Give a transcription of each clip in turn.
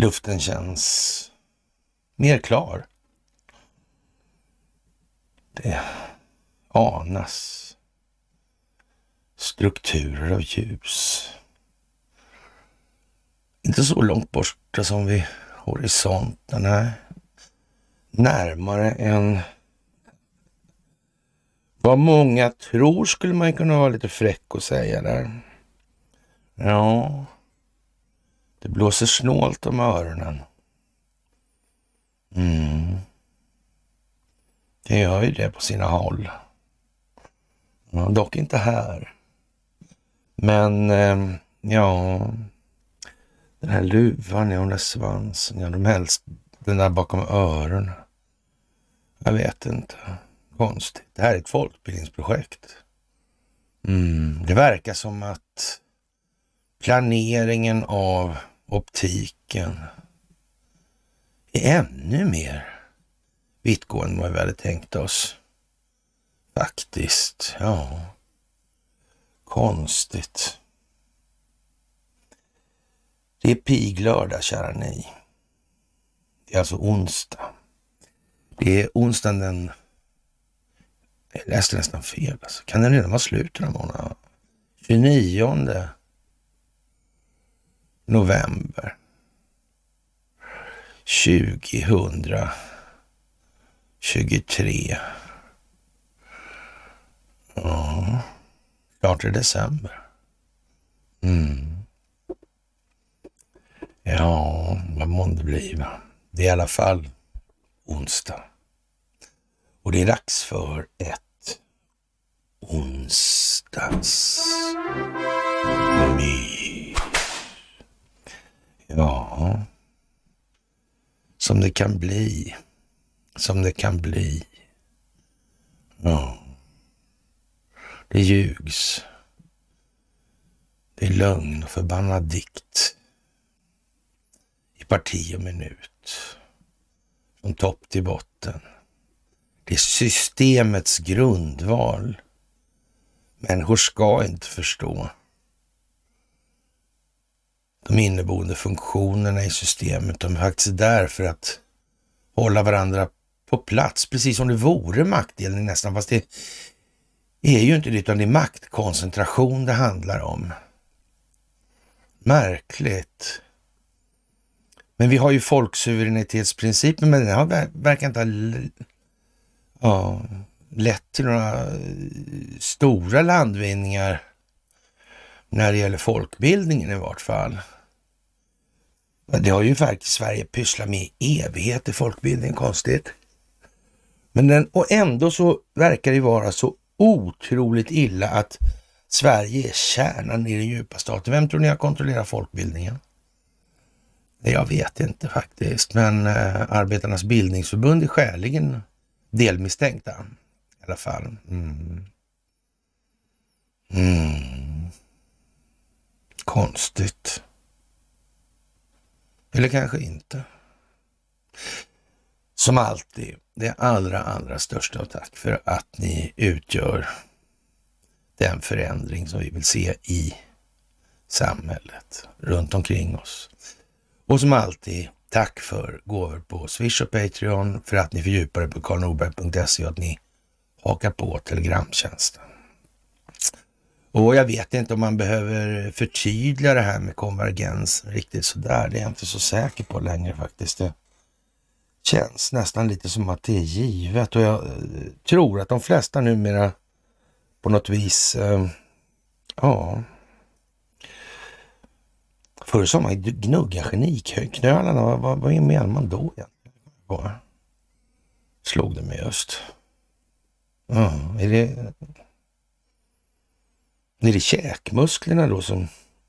Luften känns mer klar. Det anas strukturer av ljus. Inte så långt borta som vi horisonten. Nej. Närmare än vad många tror skulle man kunna vara lite fräck och säga där. Ja, det blåser snålt om öronen. Mm. Det gör ju det på sina håll. Ja, dock inte här. Men, eh, ja... Den här luvan, ja, den där svansen, ja, de helst den där bakom öronen. Jag vet inte. Konstigt. Det här är ett folkbildningsprojekt. Mm. Det verkar som att planeringen av optiken är ännu mer vittgående än vad vi hade tänkt oss. Faktiskt, ja. Konstigt. Det är piglördag, kära ni. Det är alltså onsdag. Det är onsdagen den... Jag läste nästan fel. Alltså. Kan den redan vara slut den här månaden? 29 november 2023. Ja, klart är december. Mm. Ja, vad månde blir va? Det är i alla fall onsdag. Och det är dags för ett onsdagsmys. Ja, som det kan bli. Som det kan bli. Ja. Det ljugs. Det är lögn och förbannad dikt parti och minut. Från topp till botten. Det är systemets grundval. Människor ska inte förstå de inneboende funktionerna i systemet. De är faktiskt där för att hålla varandra på plats, precis som det vore maktdelning nästan, fast det är ju inte det, utan det är maktkoncentration det handlar om. Märkligt. Men vi har ju folksuveränitetsprincipen, men den har, verkar inte ha ja, lett till några eh, stora landvinningar när det gäller folkbildningen i vart fall. Det har ju faktiskt Sverige pysslat med i evigheter, folkbildningen, konstigt. Men den, och ändå så verkar det vara så otroligt illa att Sverige är kärnan i den djupa staten. Vem tror ni har kontrollerat folkbildningen? Jag vet inte faktiskt, men eh, Arbetarnas bildningsförbund är skäligen delmisstänkta i alla fall. Mm. Mm. Konstigt. Eller kanske inte. Som alltid, det allra, allra största och tack för att ni utgör den förändring som vi vill se i samhället runt omkring oss. Och som alltid, tack för gåvor på Swish och Patreon, för att ni fördjupar er på karlnorberg.se och att ni hakar på telegramtjänsten. Och jag vet inte om man behöver förtydliga det här med konvergens riktigt sådär. Det är jag inte så säker på längre faktiskt. Det känns nästan lite som att det är givet och jag eh, tror att de flesta numera på något vis, eh, ja, Förr sa man ju gnugga geniknölarna. Vad, vad, vad menar man då egentligen? Slog det mig just. Ja, är det... Är det käkmusklerna då som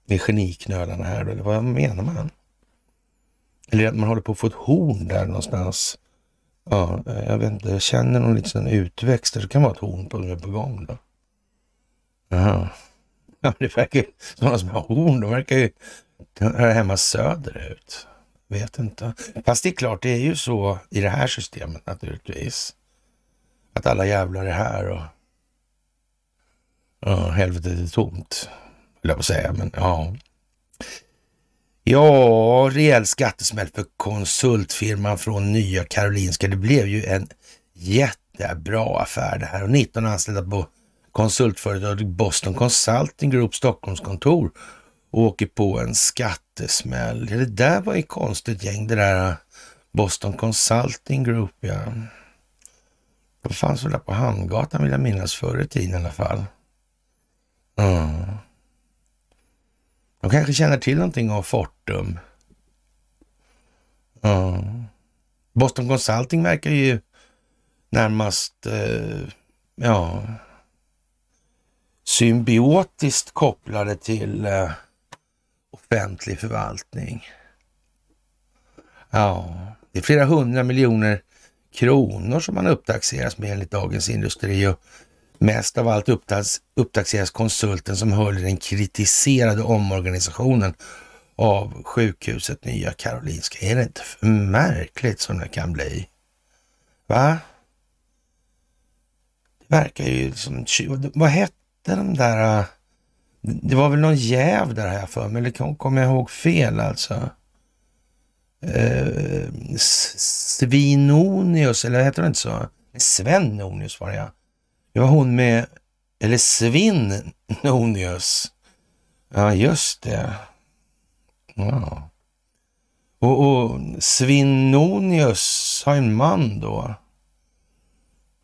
är geniknölarna här Eller vad menar man? Eller att man håller på att få ett horn där någonstans. Ja, jag vet inte, jag känner någon liten utväxt Det kan vara ett horn på, på gång då. Aha. Ja, det verkar sådana som har horn, de verkar ju hör hemma söderut. Vet inte. Fast det är klart, det är ju så i det här systemet naturligtvis. Att alla jävlar är här och ja, helvetet är tomt. Höll jag på att säga, men ja. Ja, rejäl skattesmäll för konsultfirman från Nya Karolinska. Det blev ju en jättebra affär det här. Och 19 anställda på konsultföretaget Boston Consulting Group Stockholmskontor och åker på en skattesmäll. Det där var ett konstigt gäng, det där äh, Boston Consulting Group, ja. De fanns väl där på Hamngatan vill jag minnas förr i tiden i alla fall. Mm. De kanske känner till någonting om Fortum. Mm. Boston Consulting verkar ju närmast, eh, ja, symbiotiskt kopplade till eh, offentlig förvaltning. Ja, det är flera hundra miljoner kronor som man upptaxeras med enligt Dagens Industri och mest av allt upptaxeras konsulten som höll i den kritiserade omorganisationen av sjukhuset Nya Karolinska. Är det inte märkligt som det kan bli? Va? Det verkar ju som... Vad hette de där äh, det var väl någon jäv där här för mig, eller kommer jag ihåg fel alltså? Eh, Svinonius, eller heter det inte så? Svenonius var det ja. Det var hon med, eller Svinnonius. Ja, just det. Ja. Och, och Svinonius har en man då.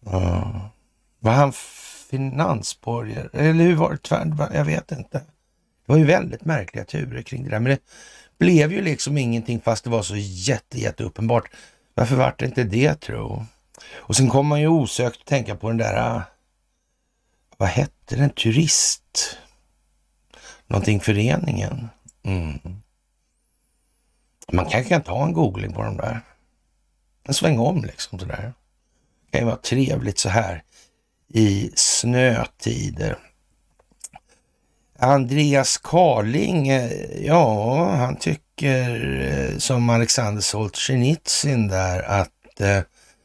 Ja. Var han finansborgar, eller hur var det? Tvär, jag vet inte. Det var ju väldigt märkliga turer kring det där, men det blev ju liksom ingenting fast det var så jätte, jätte uppenbart. Varför vart det inte det tro? Och sen kom man ju osökt att tänka på den där, äh, vad hette den, turist? Någonting föreningen. Mm. Man kanske kan ta en googling på de där. En sväng om liksom sådär. Det kan ju vara trevligt så här i snötider. Andreas Karling, eh, ja, han tycker eh, som Alexander Solzhenitsyn där att eh,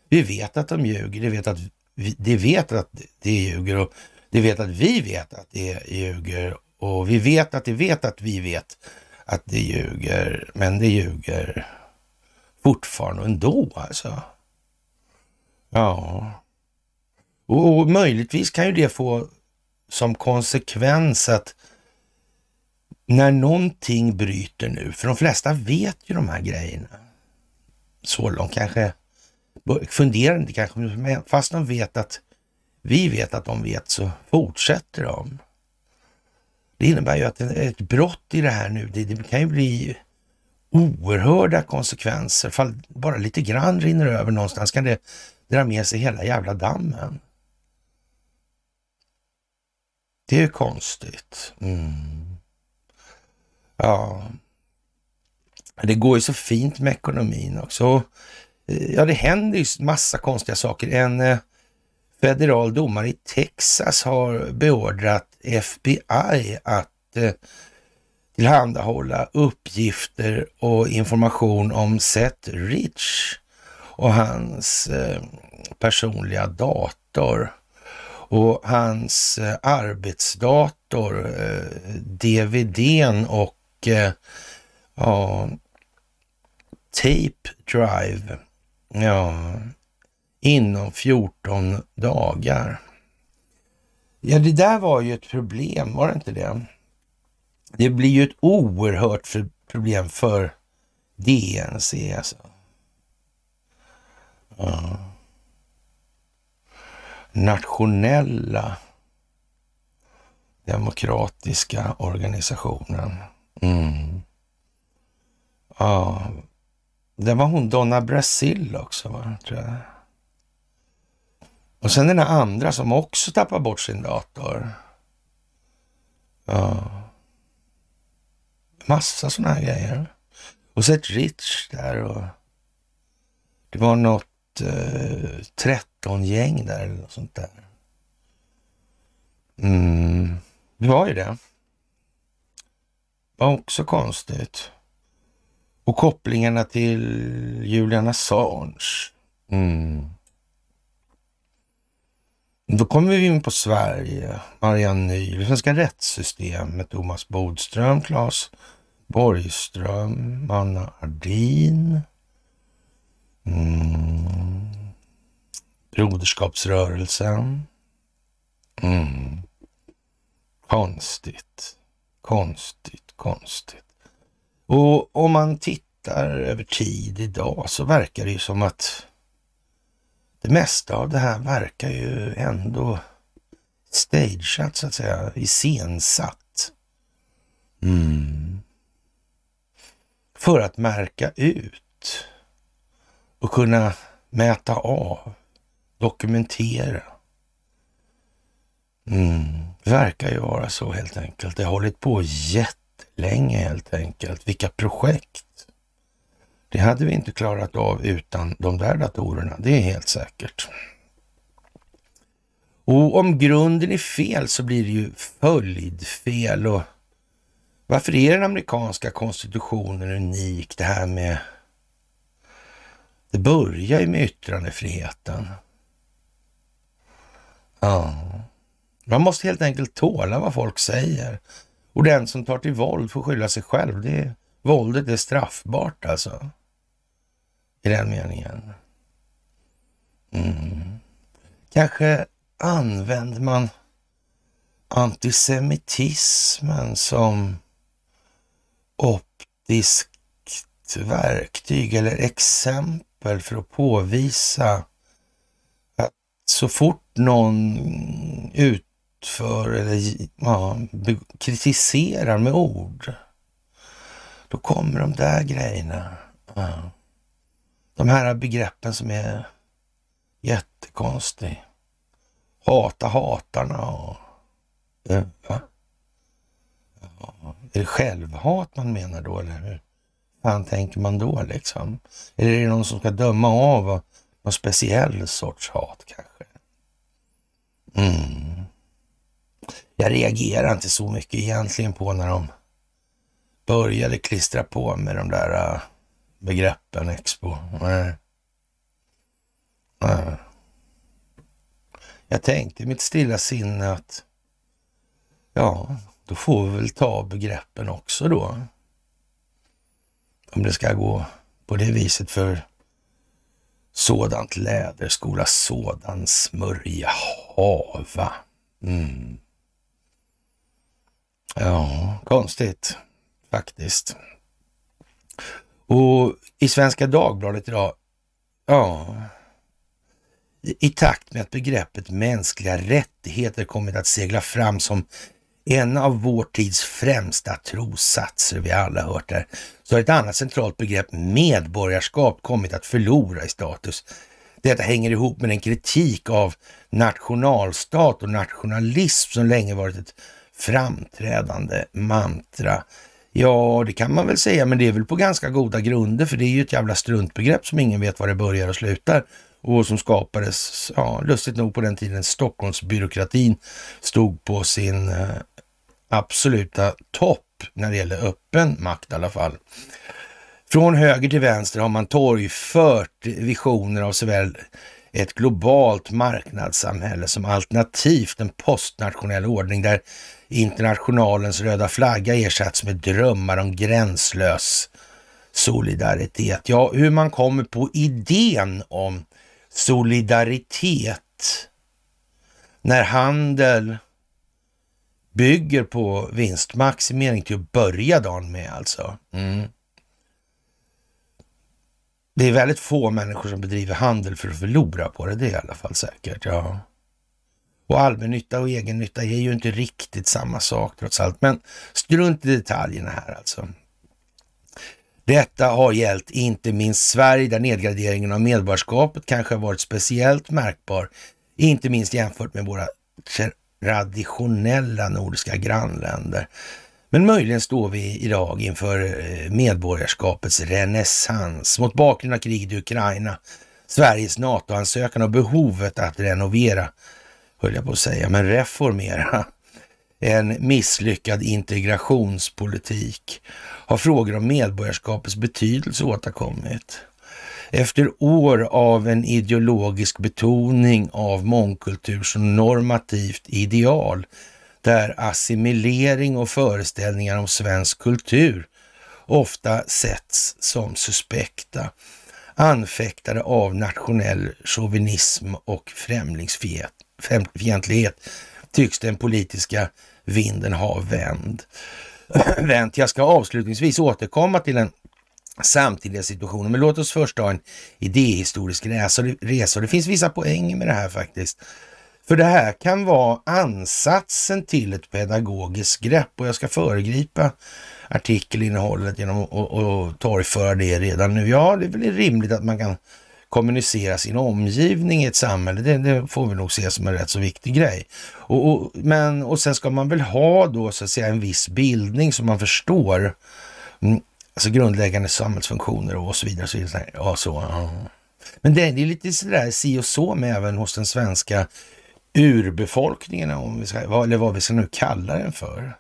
vi vet att de ljuger, de vet att vi, de vet att de ljuger och de vet att vi vet att de ljuger och vi vet att de vet att vi vet att de ljuger, men de ljuger fortfarande ändå alltså. Ja, och, och möjligtvis kan ju det få som konsekvens att när någonting bryter nu, för de flesta vet ju de här grejerna. Så långt kanske funderar inte kanske, fast de vet att vi vet att de vet så fortsätter de. Det innebär ju att ett brott i det här nu, det, det kan ju bli oerhörda konsekvenser. Fall bara lite grann rinner över någonstans kan det dra med sig hela jävla dammen. Det är ju konstigt. Mm. Ja. Det går ju så fint med ekonomin också. Eh, ja, det händer ju massa konstiga saker. En eh, federal domare i Texas har beordrat FBI att eh, tillhandahålla uppgifter och information om Seth Rich och hans personliga dator och hans eh, arbetsdator, eh, DVDn och eh, ja, tape drive. Ja, inom 14 dagar. Ja, det där var ju ett problem, var det inte det? Det blir ju ett oerhört problem för DNC alltså. Ja nationella demokratiska organisationen. Mm. Ja, det var hon Donna Brasil också, va? tror jag. Och sen den här andra som också tappar bort sin dator. Ja. Massa sådana här grejer. Och så ett Rich där och det var något eh, 14-gäng där eller något sånt där. Mm, det var ju det. Var också konstigt. Och kopplingarna till Julian Assange. Mm. Då kommer vi in på Sverige, Marianne Ny, det svenska rättssystemet, Thomas Bodström, Claes Borgström, Anna Ardin. Mm. Broderskapsrörelsen. Mm. Konstigt, konstigt, konstigt. Och om man tittar över tid idag så verkar det ju som att det mesta av det här verkar ju ändå stageat så att säga, iscensatt. Mm. För att märka ut och kunna mäta av Dokumentera. Mm. Verkar ju vara så helt enkelt. Det har hållit på jättelänge helt enkelt. Vilka projekt! Det hade vi inte klarat av utan de där datorerna, det är helt säkert. Och om grunden är fel så blir det ju följdfel och varför är den amerikanska konstitutionen unik? Det här med... Det börjar ju med yttrandefriheten. Ja. Man måste helt enkelt tåla vad folk säger. Och den som tar till våld får skylla sig själv. Det, våldet är straffbart alltså. I den meningen. Mm. Kanske använder man antisemitismen som optiskt verktyg eller exempel för att påvisa så fort någon utför eller ja, kritiserar med ord, då kommer de där grejerna. Ja. De här begreppen som är jättekonstig. Hata hatarna och... Ja. Va? Ja. Är det självhat man menar då, eller hur fan tänker man då liksom? Eller är det någon som ska döma av och någon speciell sorts hat kanske? Mm. Jag reagerar inte så mycket egentligen på när de började klistra på med de där äh, begreppen Expo. Nej. Nej. Jag tänkte i mitt stilla sinne att ja, då får vi väl ta begreppen också då. Om det ska gå på det viset, för sådant läderskola, sådan smörja, hava. Mm. Ja, konstigt faktiskt. Och i Svenska Dagbladet idag, ja, i takt med att begreppet mänskliga rättigheter kommit att segla fram som en av vår tids främsta trossatser vi alla hört där, så har ett annat centralt begrepp, medborgarskap, kommit att förlora i status. Detta hänger ihop med den kritik av nationalstat och nationalism som länge varit ett framträdande mantra. Ja, det kan man väl säga, men det är väl på ganska goda grunder, för det är ju ett jävla struntbegrepp som ingen vet var det börjar och slutar och som skapades, ja, lustigt nog på den tiden Stockholmsbyråkratin stod på sin eh, absoluta topp när det gäller öppen makt i alla fall. Från höger till vänster har man torgfört visioner av såväl ett globalt marknadssamhälle som alternativt en postnationell ordning där internationalens röda flagga ersätts med drömmar om gränslös solidaritet. Ja, hur man kommer på idén om solidaritet när handel bygger på vinstmaximering till att börja dagen med alltså. Mm. Det är väldigt få människor som bedriver handel för att förlora på det, det är i alla fall säkert. Ja. Och allmännytta och egennytta är ju inte riktigt samma sak trots allt. Men strunt i detaljerna här alltså. Detta har gällt inte minst Sverige där nedgraderingen av medborgarskapet kanske har varit speciellt märkbar, inte minst jämfört med våra traditionella nordiska grannländer. Men möjligen står vi idag inför eh, medborgarskapets renässans mot bakgrund av kriget i Ukraina, Sveriges NATO-ansökan och behovet att renovera, höll jag på att säga, men reformera en misslyckad integrationspolitik har frågor om medborgarskapets betydelse återkommit. Efter år av en ideologisk betoning av mångkultur som normativt ideal, där assimilering och föreställningar om svensk kultur ofta sätts som suspekta, anfäktade av nationell chauvinism och främlingsfientlighet, tycks den politiska vinden har vänd. vänt. Jag ska avslutningsvis återkomma till den samtidiga situationen, men låt oss först ha en idéhistorisk resa. Det finns vissa poänger med det här faktiskt. För det här kan vara ansatsen till ett pedagogiskt grepp och jag ska föregripa artikelinnehållet genom att torgföra det redan nu. Ja, det är väl rimligt att man kan kommunicera sin omgivning i ett samhälle. Det, det får vi nog se som en rätt så viktig grej. Och, och, men, och sen ska man väl ha då så att säga en viss bildning som man förstår mm, alltså grundläggande samhällsfunktioner och så vidare. Så vidare. Ja, så, ja. Men det, det är lite sådär si och så med även hos den svenska urbefolkningen, om vi ska, eller vad vi ska nu kalla den för.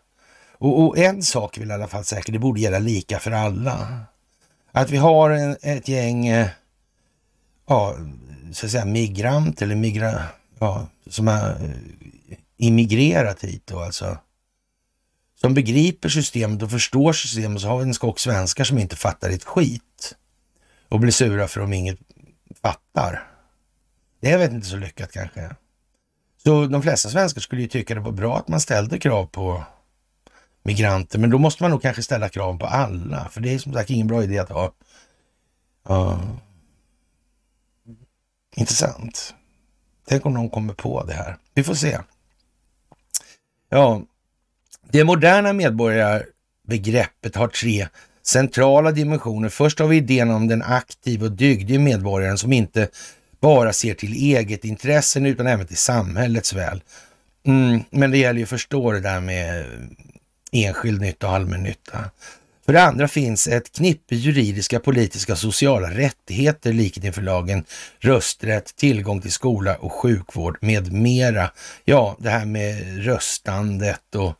Och, och en sak vill i alla fall säkert, det borde gälla lika för alla. Att vi har en, ett gäng eh, ja, så att säga migrant eller migra, ja, som har eh, immigrerat hit då alltså. Som begriper systemet och förstår systemet och så har vi en skock svenskar som inte fattar ett skit och blir sura för om inget fattar. Det är väl inte så lyckat kanske. Så de flesta svenskar skulle ju tycka det var bra att man ställde krav på migranter, men då måste man nog kanske ställa krav på alla, för det är som sagt ingen bra idé att ha. Ja. Intressant. Tänk om någon kommer på det här. Vi får se. Ja, det moderna medborgarbegreppet har tre centrala dimensioner. Först har vi idén om den aktiva och dygdiga medborgaren som inte bara ser till eget intressen utan även till samhällets väl. Mm, men det gäller ju att förstå det där med enskild nytta och allmännytta. För det andra finns ett knippe juridiska, politiska och sociala rättigheter, likhet inför lagen, rösträtt, tillgång till skola och sjukvård med mera. Ja, det här med röstandet och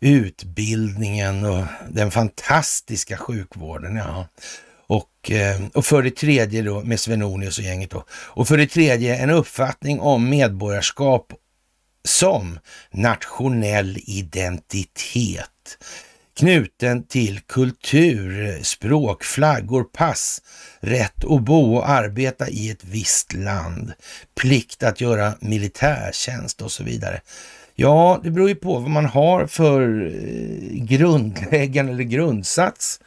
utbildningen och den fantastiska sjukvården. Ja. Och, eh, och för det tredje då med Svenonius och gänget då. Och för det tredje en uppfattning om medborgarskap som nationell identitet knuten till kultur, språk, flaggor, pass, rätt att bo och arbeta i ett visst land, plikt att göra militärtjänst och så vidare. Ja, det beror ju på vad man har för eh, grundläggande eller grundsats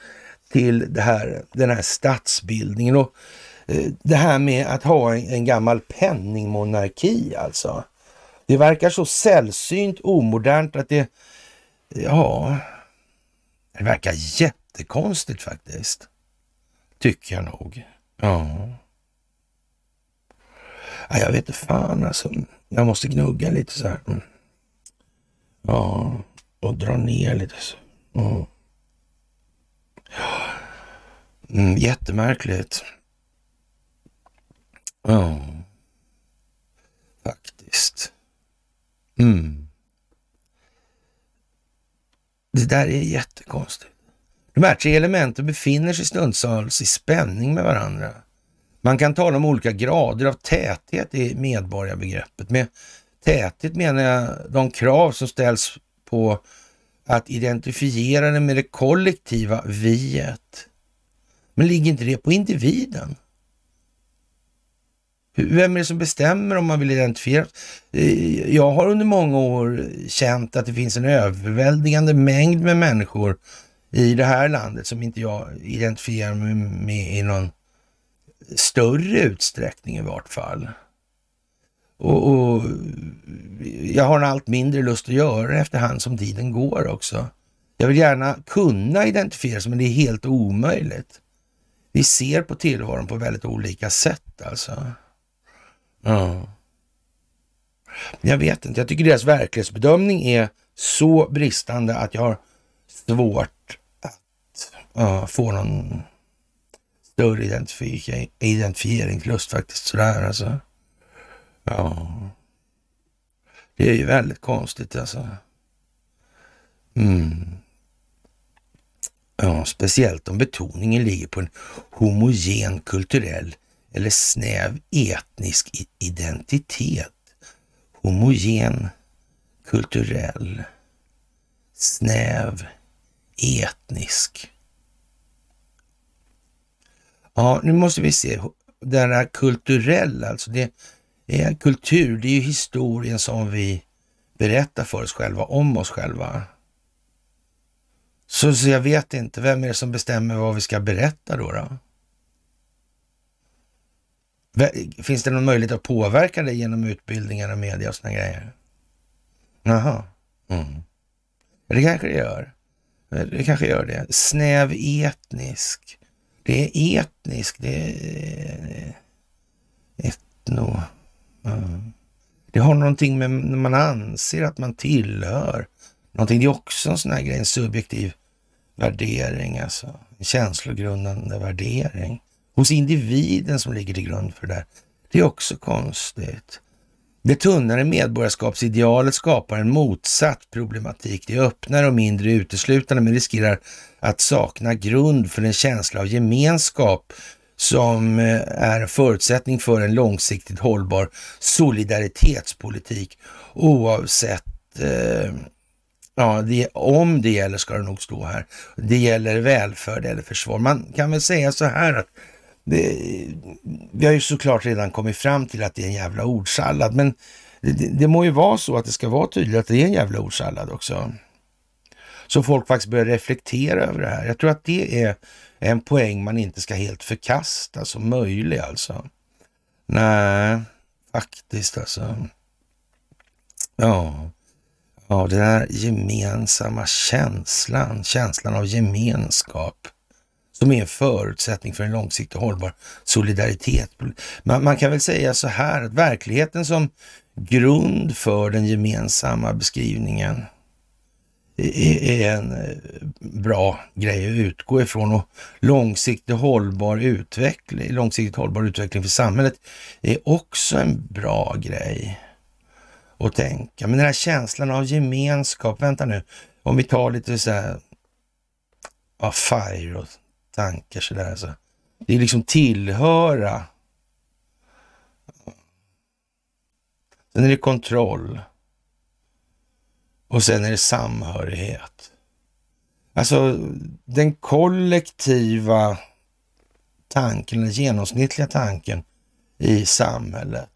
till det här, den här statsbildningen. Och eh, det här med att ha en gammal penningmonarki alltså. Det verkar så sällsynt omodernt att det, ja, det verkar jättekonstigt faktiskt. Tycker jag nog. Ja. ja jag vet inte fan alltså. Jag måste gnugga lite så här. Mm. Ja, och dra ner lite. Så. Ja. Mm, jättemärkligt. Ja, faktiskt. Mm. Det där är jättekonstigt. De här tre elementen befinner sig stundtals i spänning med varandra. Man kan tala om olika grader av täthet i medborgarbegreppet. Med täthet menar jag de krav som ställs på att identifiera det med det kollektiva viet. Men ligger inte det på individen? Vem är det som bestämmer om man vill identifiera? Eh, jag har under många år känt att det finns en överväldigande mängd med människor i det här landet som inte jag identifierar mig med i någon större utsträckning i vart fall. Och, och, jag har allt mindre lust att göra det efterhand som tiden går också. Jag vill gärna kunna identifiera mig, men det är helt omöjligt. Vi ser på tillvaron på väldigt olika sätt alltså. Ja. Jag vet inte. Jag tycker deras verklighetsbedömning är så bristande att jag har svårt att uh, få någon större identifiering, identifieringslust faktiskt. Sådär alltså. Ja. Det är ju väldigt konstigt alltså. Mm. Ja, speciellt om betoningen ligger på en homogen kulturell eller snäv etnisk identitet. Homogen, kulturell, snäv, etnisk. Ja, nu måste vi se. Det här kulturella, alltså det är kultur, det är ju historien som vi berättar för oss själva, om oss själva. Så, så jag vet inte, vem är det som bestämmer vad vi ska berätta då? då? Finns det någon möjlighet att påverka det genom utbildningar och media och sådana grejer? Jaha. Mm. Det kanske det gör. Det kanske gör det. Snäv etnisk. Det är etnisk. Det är eh, etno. Mm. Det har någonting med när man anser att man tillhör någonting. Det är också en sån här grej, en subjektiv värdering alltså. En känslogrundande värdering hos individen som ligger till grund för det där. Det är också konstigt. Det tunnare medborgarskapsidealet skapar en motsatt problematik. Det är öppnare och mindre uteslutande men riskerar att sakna grund för en känsla av gemenskap som eh, är en förutsättning för en långsiktigt hållbar solidaritetspolitik. Oavsett eh, ja, det, om det gäller ska det nog stå här. Det gäller välfärd eller försvar. Man kan väl säga så här att det, vi har ju såklart redan kommit fram till att det är en jävla ordsallad, men det, det, må ju vara så att det ska vara tydligt att det är en jävla ordsallad också. Så folk faktiskt börjar reflektera över det här. Jag tror att det är en poäng man inte ska helt förkasta som möjlig alltså. Nej, faktiskt alltså. Ja. ja, den här gemensamma känslan, känslan av gemenskap som är en förutsättning för en långsiktig hållbar solidaritet. Man, man kan väl säga så här att verkligheten som grund för den gemensamma beskrivningen är en eh, bra grej att utgå ifrån och långsiktig hållbar utveckling, långsiktigt hållbar utveckling för samhället är också en bra grej att tänka. Men den här känslan av gemenskap, vänta nu, om vi tar lite så här, ja, FIRE och tankar sådär alltså. Det är liksom tillhöra. Sen är det kontroll. Och sen är det samhörighet. Alltså den kollektiva tanken, den genomsnittliga tanken i samhället.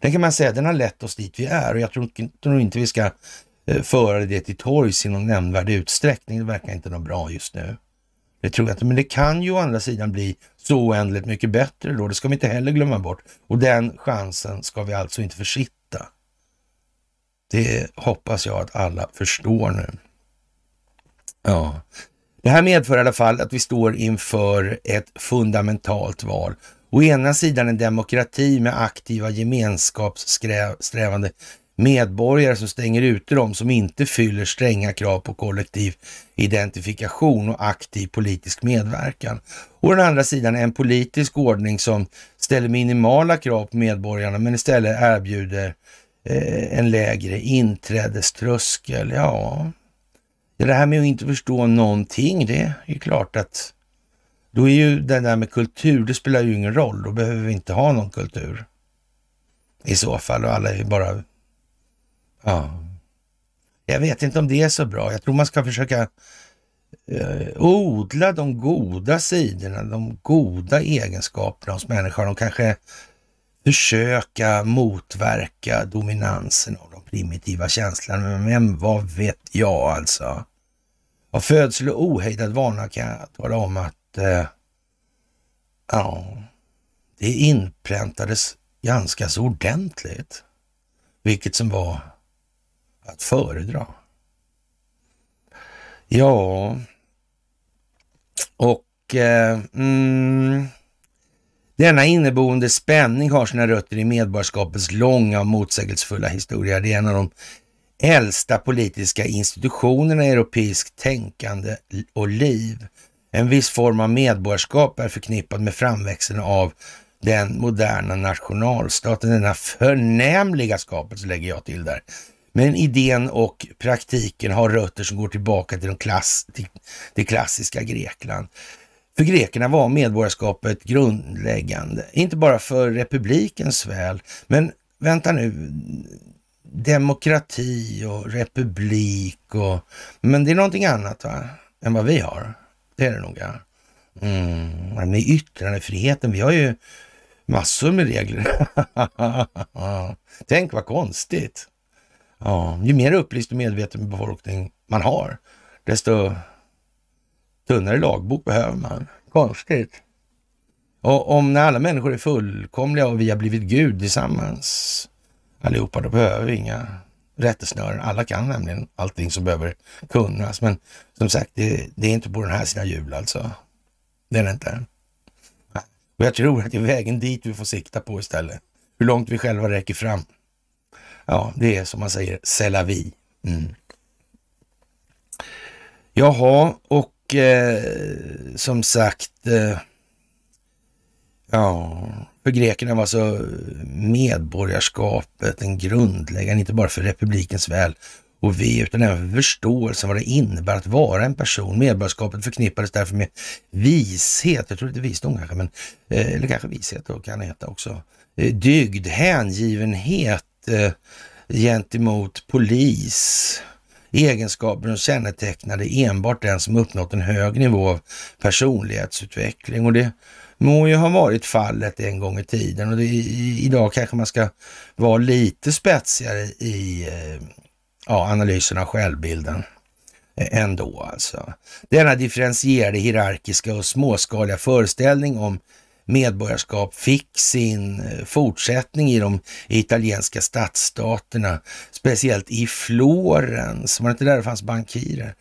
Den kan man säga, den har lett oss dit vi är och jag tror, tror inte vi ska Eh, föra det till torgs i någon nämnvärd utsträckning. Det verkar inte något bra just nu. Det tror jag inte, men det kan ju å andra sidan bli så oändligt mycket bättre då. Det ska vi inte heller glömma bort. Och den chansen ska vi alltså inte försitta. Det hoppas jag att alla förstår nu. Ja, det här medför i alla fall att vi står inför ett fundamentalt val. Å ena sidan en demokrati med aktiva gemenskapssträvande medborgare som stänger ute dem som inte fyller stränga krav på kollektiv identifikation och aktiv politisk medverkan. Å den andra sidan en politisk ordning som ställer minimala krav på medborgarna men istället erbjuder eh, en lägre inträdeströskel. Ja, det här med att inte förstå någonting, det är klart att då är ju det där med kultur, det spelar ju ingen roll. Då behöver vi inte ha någon kultur i så fall och alla är ju bara Ja. Jag vet inte om det är så bra. Jag tror man ska försöka eh, odla de goda sidorna, de goda egenskaperna hos människan och kanske försöka motverka dominansen av de primitiva känslorna. Men vad vet jag alltså? Av födsel och ohejdad vana kan jag tala om att eh, ja, det inpräntades ganska så ordentligt. Vilket som var att föredra. Ja, och eh, mm, denna inneboende spänning har sina rötter i medborgarskapets långa och motsägelsefulla historia. Det är en av de äldsta politiska institutionerna i europeiskt tänkande och liv. En viss form av medborgarskap är förknippad med framväxten av den moderna nationalstaten, denna förnämliga skapelse lägger jag till där, men idén och praktiken har rötter som går tillbaka till, de klass, till, till klassiska Grekland. För grekerna var medborgarskapet grundläggande, inte bara för republikens väl, men vänta nu, demokrati och republik och... Men det är någonting annat va? än vad vi har. Det är det nog. Ja. Mm. Men med yttrandefriheten, vi har ju massor med regler. Tänk vad konstigt. Ja, ju mer upplyst och medveten befolkning man har, desto tunnare lagbok behöver man. Konstigt. Och om när alla människor är fullkomliga och vi har blivit Gud tillsammans allihopa, då behöver vi inga rättesnören. Alla kan nämligen allting som behöver kunnas. Men som sagt, det, det är inte på den här sidan jul alltså. Det är det inte. Och jag tror att det är vägen dit vi får sikta på istället. Hur långt vi själva räcker fram. Ja, det är som man säger, c'est selavi. Mm. Jaha, och eh, som sagt, eh, ja, för grekerna var alltså medborgarskapet en grundläggande, inte bara för republikens väl och vi, utan även för förståelsen vad det innebär att vara en person. Medborgarskapet förknippades därför med vishet, jag tror inte visdom kanske, men, eh, eller kanske vishet då kan det heta också. Eh, dygd, hängivenhet, inte eh, gentemot polis. Egenskaper som kännetecknade enbart den som uppnått en hög nivå av personlighetsutveckling. Och det må ju ha varit fallet en gång i tiden och det, i, idag kanske man ska vara lite spetsigare i eh, ja, analysen av självbilden eh, ändå alltså. Denna differentierade hierarkiska och småskaliga föreställning om medborgarskap fick sin eh, fortsättning i de italienska stadsstaterna, speciellt i Florens. Var det inte där det fanns bankirer?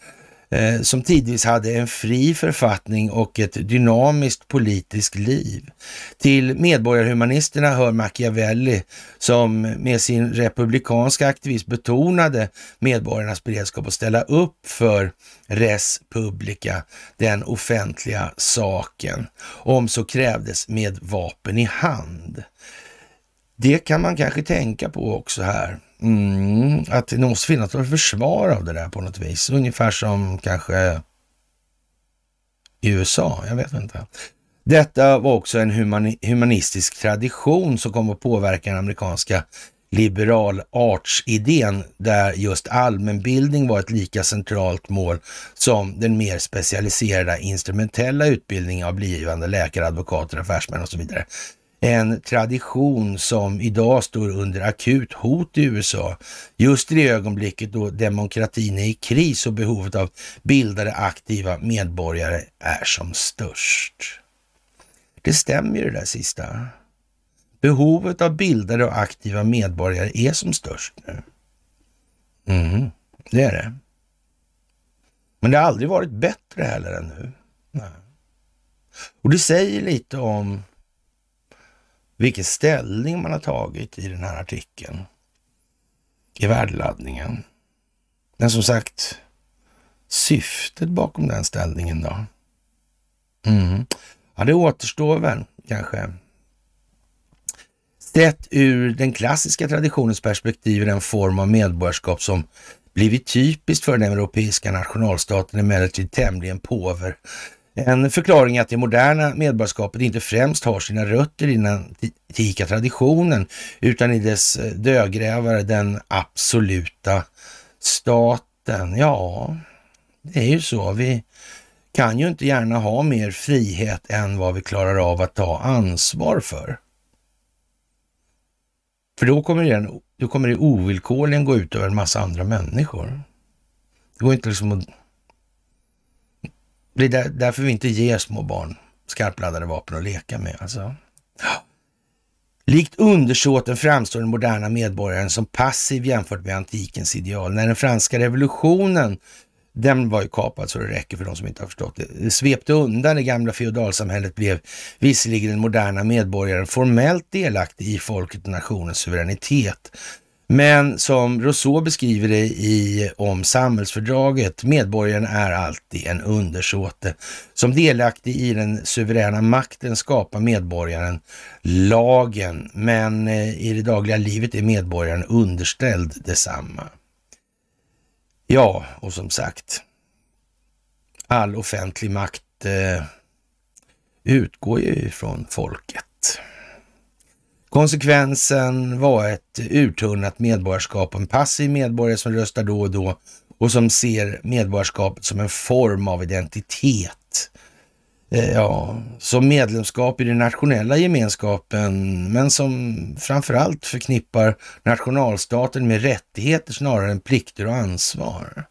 Eh, som tidvis hade en fri författning och ett dynamiskt politiskt liv. Till medborgarhumanisterna hör Machiavelli som med sin republikanska aktivism betonade medborgarnas beredskap att ställa upp för res publica, den offentliga saken, om så krävdes med vapen i hand. Det kan man kanske tänka på också här. Mm, att det måste finnas något försvar av det där på något vis. Ungefär som kanske i USA, jag vet inte. Detta var också en humanistisk tradition som kom att påverka den amerikanska liberal arts-idén där just allmänbildning var ett lika centralt mål som den mer specialiserade instrumentella utbildningen av blivande läkare, advokater, affärsmän och så vidare en tradition som idag står under akut hot i USA. Just i det ögonblicket då demokratin är i kris och behovet av bildade aktiva medborgare är som störst. Det stämmer ju det där sista. Behovet av bildade och aktiva medborgare är som störst nu. Mm, det är det. Men det har aldrig varit bättre heller än nu. Nej. Och det säger lite om vilken ställning man har tagit i den här artikeln. I värdeladdningen. Men som sagt, syftet bakom den ställningen då? Mm. Ja, det återstår väl kanske. Sett ur den klassiska traditionens perspektiv är den form av medborgarskap som blivit typiskt för den europeiska nationalstaten emellertid tämligen påver en förklaring är att det moderna medborgarskapet inte främst har sina rötter i den antika traditionen, utan i dess eh, dödgrävare, den absoluta staten. Ja, det är ju så. Vi kan ju inte gärna ha mer frihet än vad vi klarar av att ta ansvar för. För då kommer det, då kommer det ovillkorligen gå ut över en massa andra människor. Det går inte liksom att det är där, därför vi inte ger små barn skarpladdade vapen att leka med. Alltså. Likt undersåten framstår den moderna medborgaren som passiv jämfört med antikens ideal. När den franska revolutionen, den var ju kapad så det räcker för de som inte har förstått det, eh, svepte undan det gamla feodalsamhället blev visserligen den moderna medborgaren formellt delaktig i folket och nationens suveränitet. Men som Rousseau beskriver det i Om samhällsfördraget, medborgaren är alltid en undersåte. Som delaktig i den suveräna makten skapar medborgaren lagen, men eh, i det dagliga livet är medborgaren underställd detsamma. Ja, och som sagt, all offentlig makt eh, utgår ju ifrån folket. Konsekvensen var ett uttunnat medborgarskap och en passiv medborgare som röstar då och då och som ser medborgarskapet som en form av identitet. Eh, ja, som medlemskap i den nationella gemenskapen, men som framförallt förknippar nationalstaten med rättigheter snarare än plikter och ansvar.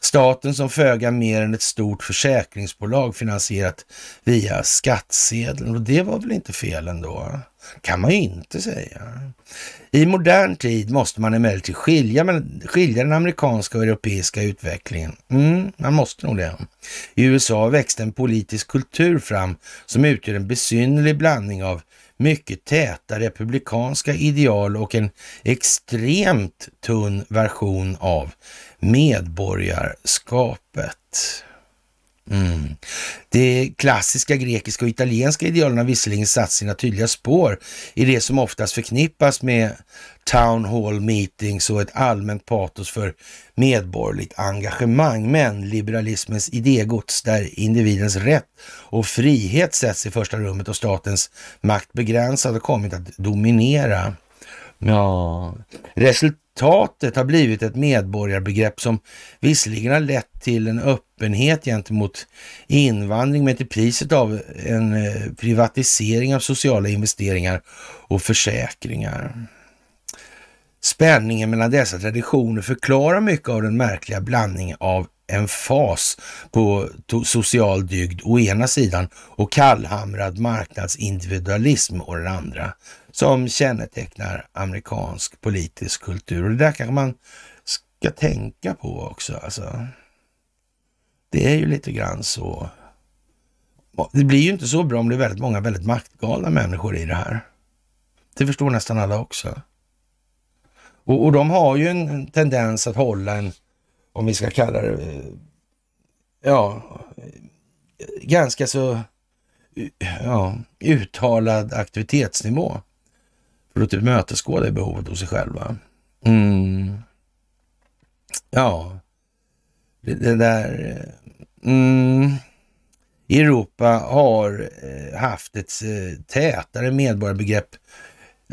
Staten som föga mer än ett stort försäkringsbolag finansierat via skattsedeln och det var väl inte fel ändå? kan man ju inte säga. I modern tid måste man emellertid skilja, skilja den amerikanska och europeiska utvecklingen. Mm, man måste nog det. I USA växte en politisk kultur fram som utgör en besynnerlig blandning av mycket täta republikanska ideal och en extremt tunn version av medborgarskapet. Mm. De klassiska grekiska och italienska idealen har visserligen satt sina tydliga spår i det som oftast förknippas med town hall meetings och ett allmänt patos för medborgerligt engagemang. Men liberalismens idégods där individens rätt och frihet sätts i första rummet och statens makt begränsad har kommit att dominera. Ja, resultat Diktatet har blivit ett medborgarbegrepp som visserligen har lett till en öppenhet gentemot invandring, men till priset av en eh, privatisering av sociala investeringar och försäkringar. Spänningen mellan dessa traditioner förklarar mycket av den märkliga blandningen av en fas på social dygd å ena sidan och kallhamrad marknadsindividualism å den andra som kännetecknar amerikansk politisk kultur. Och det där kanske man ska tänka på också. Alltså. Det är ju lite grann så. Det blir ju inte så bra om det är väldigt många väldigt maktgalna människor i det här. Det förstår nästan alla också. Och, och de har ju en tendens att hålla en, om vi ska kalla det, eh, ja, ganska så eh, ja, uttalad aktivitetsnivå för att tillmötesgå det behovet hos sig själva. Mm. Ja, det, det där... Eh, mm. Europa har eh, haft ett eh, tätare medborgarbegrepp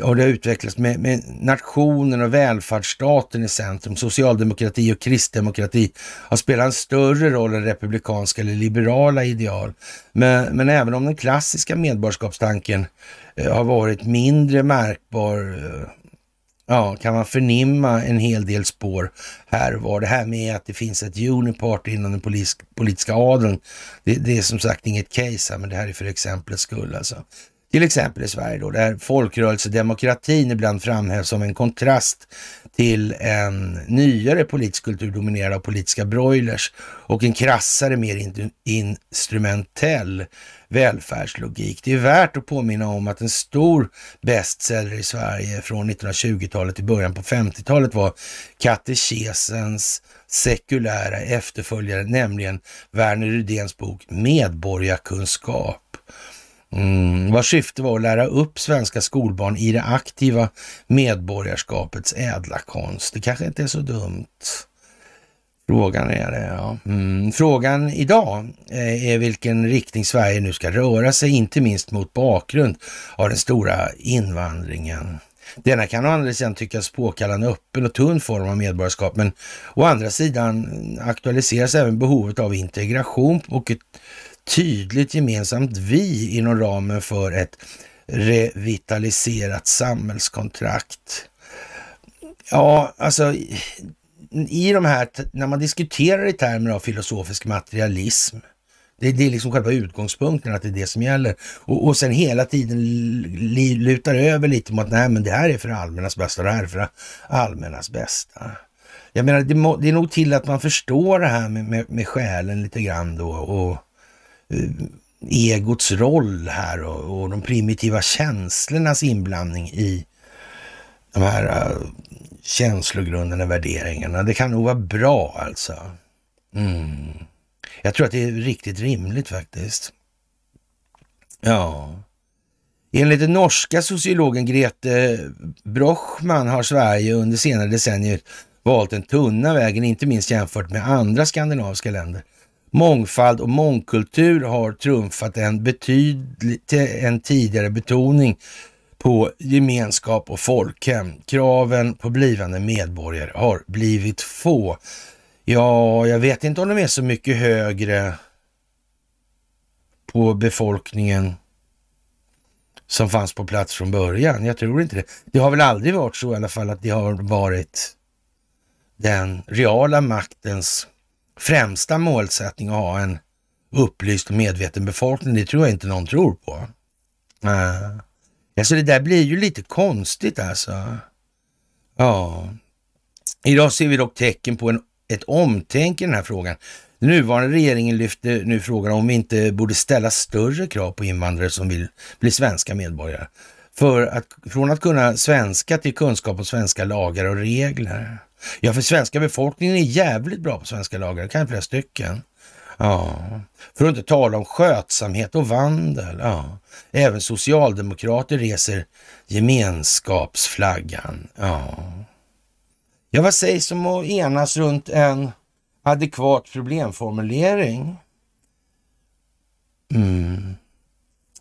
och det har utvecklats med, med nationen och välfärdsstaten i centrum. Socialdemokrati och kristdemokrati har spelat en större roll än republikanska eller liberala ideal. Men, men även om den klassiska medborgarskapstanken eh, har varit mindre märkbar eh, ja, kan man förnimma en hel del spår här var. Det här med att det finns ett uniparty inom den politiska adeln, det, det, är som sagt inget case här, men det här är för exemplets skull alltså. Till exempel i Sverige då, där folkrörelsedemokratin ibland framhävs som en kontrast till en nyare politisk kultur dominerad av politiska broilers och en krassare, mer instrumentell välfärdslogik. Det är värt att påminna om att en stor bestseller i Sverige från 1920-talet till början på 50-talet var katekesens sekulära efterföljare, nämligen Verner Rydéns bok Medborgarkunskap. Mm, vars syfte var att lära upp svenska skolbarn i det aktiva medborgarskapets ädla konst. Det kanske inte är så dumt. Frågan är det, ja. Mm. Frågan idag eh, är vilken riktning Sverige nu ska röra sig, inte minst mot bakgrund av den stora invandringen. Denna kan å andra sidan tyckas påkalla en öppen och tunn form av medborgarskap, men å andra sidan aktualiseras även behovet av integration och ett tydligt gemensamt vi inom ramen för ett revitaliserat samhällskontrakt. Ja, alltså i de här, när man diskuterar i termer av filosofisk materialism, det, det är liksom själva utgångspunkten att det är det som gäller. Och, och sen hela tiden lutar över lite mot att nej, men det här är för allmännas bästa, det här är för allmännas bästa. Jag menar, det, må, det är nog till att man förstår det här med, med, med själen lite grann då och Eh, egots roll här och, och de primitiva känslornas inblandning i de här uh, känslogrunderna, värderingarna. Det kan nog vara bra alltså. Mm. Jag tror att det är riktigt rimligt faktiskt. Ja. Enligt den norska sociologen Grete Brochman har Sverige under senare decennier valt den tunna vägen, inte minst jämfört med andra skandinaviska länder. Mångfald och mångkultur har trumfat en, betydligt, en tidigare betoning på gemenskap och folkhem. Kraven på blivande medborgare har blivit få. Ja, jag vet inte om de är så mycket högre på befolkningen som fanns på plats från början. Jag tror inte det. Det har väl aldrig varit så i alla fall att det har varit den reala maktens främsta målsättning att ha en upplyst och medveten befolkning. Det tror jag inte någon tror på. Uh. Alltså det där blir ju lite konstigt alltså. Ja. Idag ser vi dock tecken på en, ett omtänk i den här frågan. nuvarande regeringen lyfter nu frågan om vi inte borde ställa större krav på invandrare som vill bli svenska medborgare för att, från att kunna svenska till kunskap om svenska lagar och regler. Ja, för svenska befolkningen är jävligt bra på svenska lagar, det kan jag flera stycken. Ja, för att inte tala om skötsamhet och vandel. Ja, även socialdemokrater reser gemenskapsflaggan. Ja, ja vad sägs om att enas runt en adekvat problemformulering? Mm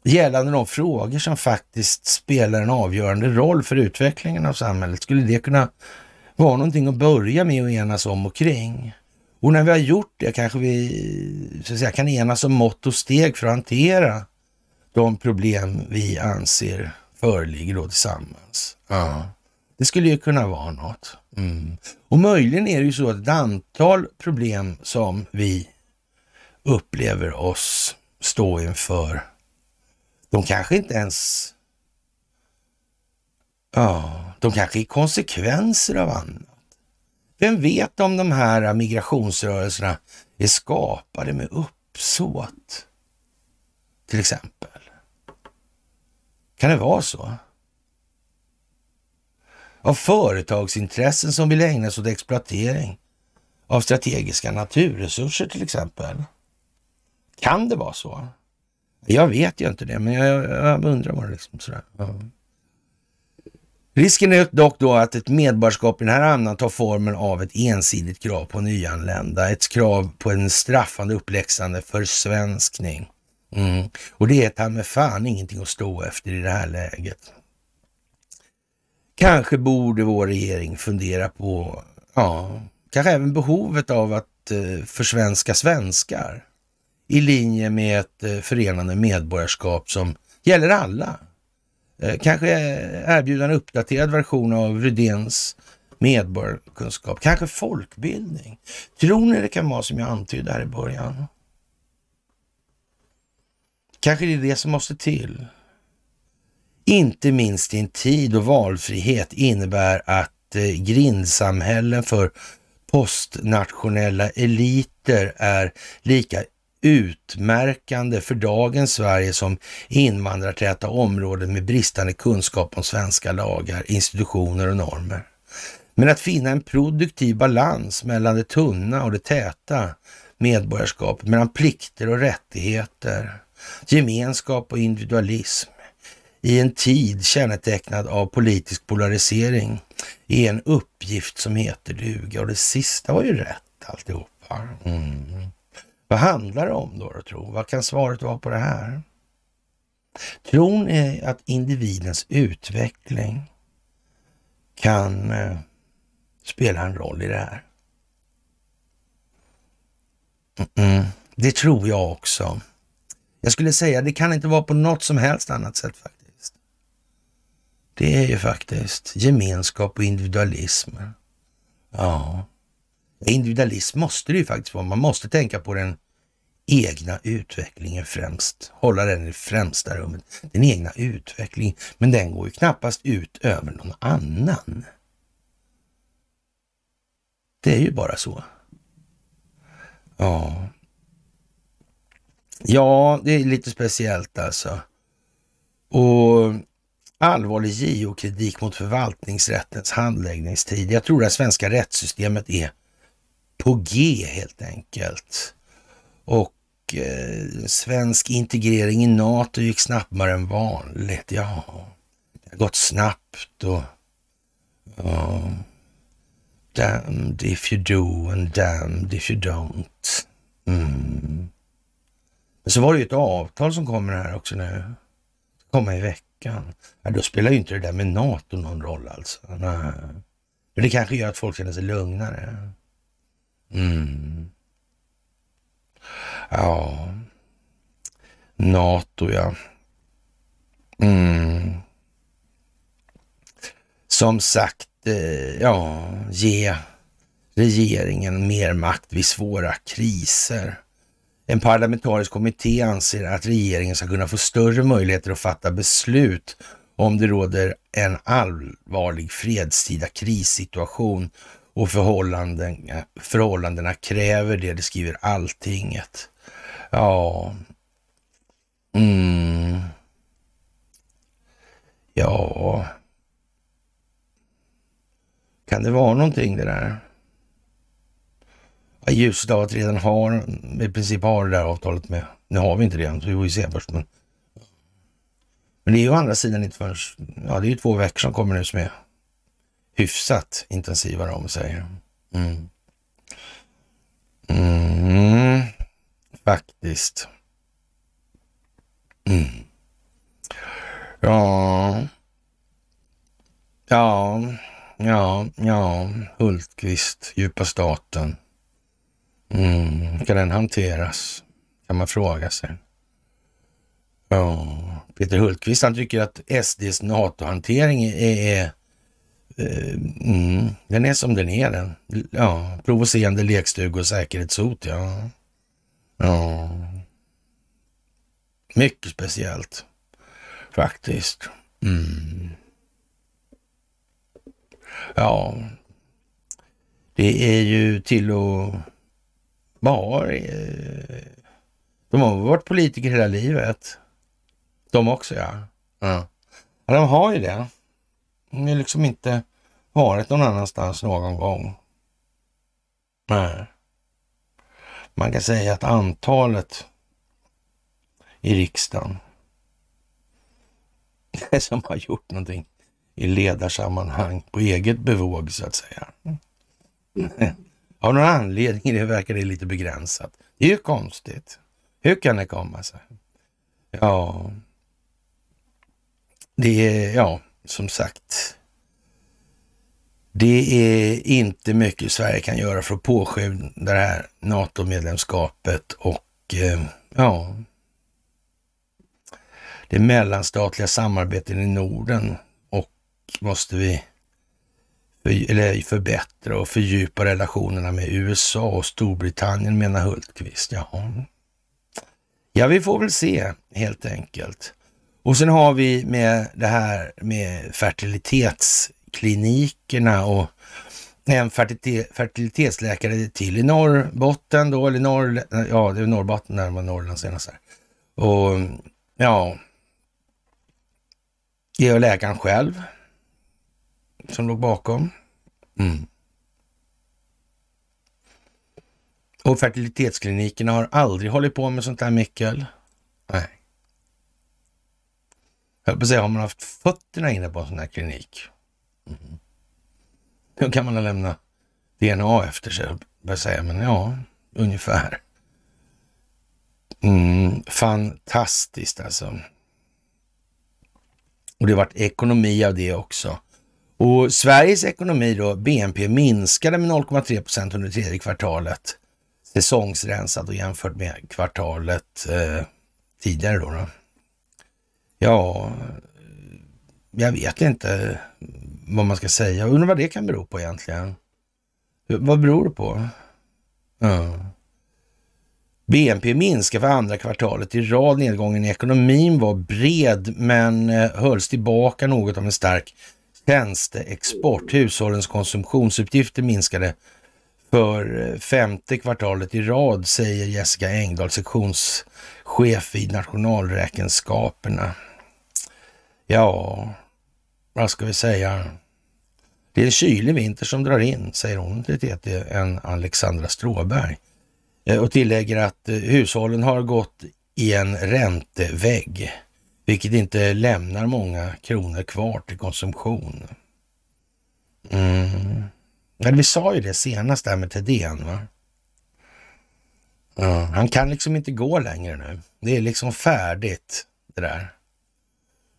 gällande de frågor som faktiskt spelar en avgörande roll för utvecklingen av samhället. Skulle det kunna vara någonting att börja med och enas om och kring? Och när vi har gjort det kanske vi så att säga, kan enas om mått och steg för att hantera de problem vi anser föreligger då tillsammans. Ja. Det skulle ju kunna vara något. Mm. Och möjligen är det ju så att ett antal problem som vi upplever oss stå inför de kanske inte ens... Ja, de kanske är konsekvenser av annat. Vem vet om de här migrationsrörelserna är skapade med uppsåt? Till exempel. Kan det vara så? Av företagsintressen som vill ägna sig åt exploatering av strategiska naturresurser till exempel. Kan det vara så? Jag vet ju inte det, men jag, jag undrar vad det liksom sådär. Ja. Risken är dock då att ett medborgarskap i den här andan tar formen av ett ensidigt krav på nyanlända. Ett krav på en straffande uppläxande försvenskning. Mm. Och det är ta med fan ingenting att stå efter i det här läget. Kanske borde vår regering fundera på, ja, kanske även behovet av att eh, försvenska svenskar i linje med ett eh, förenande medborgarskap som gäller alla. Eh, kanske erbjuda en uppdaterad version av Rydéns medborgarkunskap, kanske folkbildning. Tror ni det kan vara som jag antydde här i början? Kanske det är det som måste till. Inte minst i en tid då valfrihet innebär att eh, grindsamhällen för postnationella eliter är lika utmärkande för dagens Sverige som invandrartäta områden med bristande kunskap om svenska lagar, institutioner och normer. Men att finna en produktiv balans mellan det tunna och det täta medborgarskapet, mellan plikter och rättigheter, gemenskap och individualism i en tid kännetecknad av politisk polarisering är en uppgift som heter duga. Och det sista var ju rätt alltihopa. Mm. Vad handlar det om då, tro? Vad kan svaret vara på det här? Tron är att individens utveckling kan eh, spela en roll i det här. Mm -mm. Det tror jag också. Jag skulle säga det kan inte vara på något som helst annat sätt faktiskt. Det är ju faktiskt gemenskap och individualism. Ja, Individualism måste det ju faktiskt vara. Man måste tänka på den egna utvecklingen främst. Hålla den i främsta rummet. Den egna utvecklingen. Men den går ju knappast ut över någon annan. Det är ju bara så. Ja. Ja, det är lite speciellt alltså. Och allvarlig JO-kritik mot förvaltningsrättens handläggningstid. Jag tror det svenska rättssystemet är på G helt enkelt. Och eh, svensk integrering i NATO gick snabbare än vanligt. Ja, det har gått snabbt och... Ja, damned if you do and damned if you don't. Mm. Men så var det ju ett avtal som kommer här också nu. Komma i veckan. Ja, då spelar ju inte det där med NATO någon roll alltså. Nej. Men det kanske gör att folk känner sig lugnare. Mm. Ja, Nato ja. Mm. Som sagt, eh, ja, ge regeringen mer makt vid svåra kriser. En parlamentarisk kommitté anser att regeringen ska kunna få större möjligheter att fatta beslut om det råder en allvarlig fredstida krissituation och förhållanden, eh, förhållandena kräver det. Det skriver alltinget. Ja. Mm. Ja. Kan det vara någonting det där? Ljuset av att redan har, i princip har det där avtalet med. Nu har vi inte det än, så vi får ju se först. Men, men det är ju å andra sidan inte förrän, ja det är ju två veckor som kommer nu som är hyfsat intensiva om säger Mm. Mm. Faktiskt. Mm. Ja. Ja, ja, ja. Hultqvist, djupa staten. Mm. Kan den hanteras? Kan man fråga sig. Ja. Peter Hultqvist han tycker att SDs NATO-hantering är Eh, mm, den är som den är den. Ja, provocerande lekstuga och säkerhetshot, ja. Ja. Mycket speciellt, faktiskt. Mm. Ja, det är ju till och... Ja, eh, de har varit politiker hela livet. De också, ja. ja. ja de har ju det. Ni har liksom inte varit någon annanstans någon gång. Nej. Man kan säga att antalet i riksdagen Det som har gjort någonting i ledarsammanhang på eget bevåg så att säga. Av någon anledning det verkar det lite begränsat. Det är ju konstigt. Hur kan det komma sig? Ja, det är, ja, som sagt, det är inte mycket Sverige kan göra för att påskynda det här NATO-medlemskapet och eh, ja, det mellanstatliga samarbetet i Norden och måste vi eller förbättra och fördjupa relationerna med USA och Storbritannien menar Hultqvist. Jaha. Ja, vi får väl se helt enkelt. Och sen har vi med det här med fertilitetsklinikerna och en fertilitetsläkare till i Norrbotten då, eller norr, ja, det är Norrbotten närmare Norrland senast. Här. Och ja, det är läkaren själv som låg bakom. Mm. Och fertilitetsklinikerna har aldrig hållit på med sånt där mycket. Nej. Jag på säga, har man haft fötterna inne på en sån här klinik, mm. då kan man lämna DNA efter sig, jag säga, men ja, ungefär. Mm, fantastiskt alltså. Och det har varit ekonomi av det också. Och Sveriges ekonomi då, BNP, minskade med 0,3 procent under tredje kvartalet säsongsrensat och jämfört med kvartalet eh, tidigare då. då. Ja, jag vet inte vad man ska säga. Undrar vad det kan bero på egentligen. Vad beror det på? Mm. BNP minskar för andra kvartalet i rad. Nedgången i ekonomin var bred men eh, hölls tillbaka något av en stark tjänsteexport. Hushållens konsumtionsutgifter minskade för eh, femte kvartalet i rad, säger Jessica Engdahl, sektionschef vid nationalräkenskaperna. Ja, vad ska vi säga? Det är en kylig vinter som drar in, säger hon till TT, en Alexandra Stråberg. Eh, och tillägger att eh, hushållen har gått i en räntevägg, vilket inte lämnar många kronor kvar till konsumtion. Mm. Ja, vi sa ju det senast där med Thedéen, va? Ja, han kan liksom inte gå längre nu. Det är liksom färdigt det där.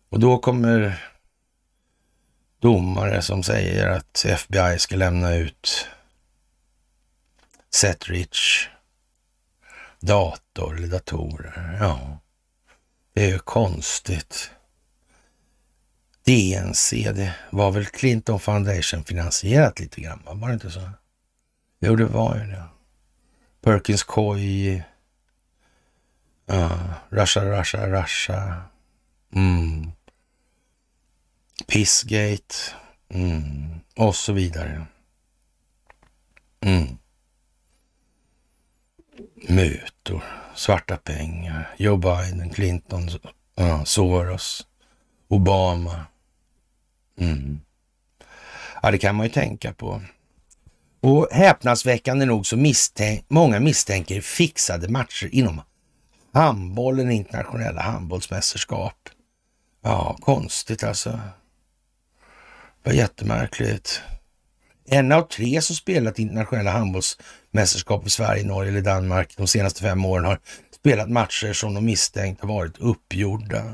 Och då kommer domare som säger att FBI ska lämna ut Setrich dator eller datorer. Ja, det är ju konstigt. DNC, det var väl Clinton Foundation finansierat lite grann, var det inte så? Jo, det var ju det. Perkins Coy, ja, Russia, Russia, Russia. Mm. Pissgate mm. och så vidare. Mm. Mutor, svarta pengar, Joe Biden, Clinton, uh, Soros, Obama. Mm. Ja, det kan man ju tänka på. Och häpnadsväckande nog så misstänk många misstänker fixade matcher inom handbollen, internationella handbollsmästerskap. Ja, konstigt alltså var jättemärkligt. En av tre som spelat internationella handbollsmästerskap i Sverige, Norge eller Danmark de senaste fem åren har spelat matcher som de misstänkt har varit uppgjorda.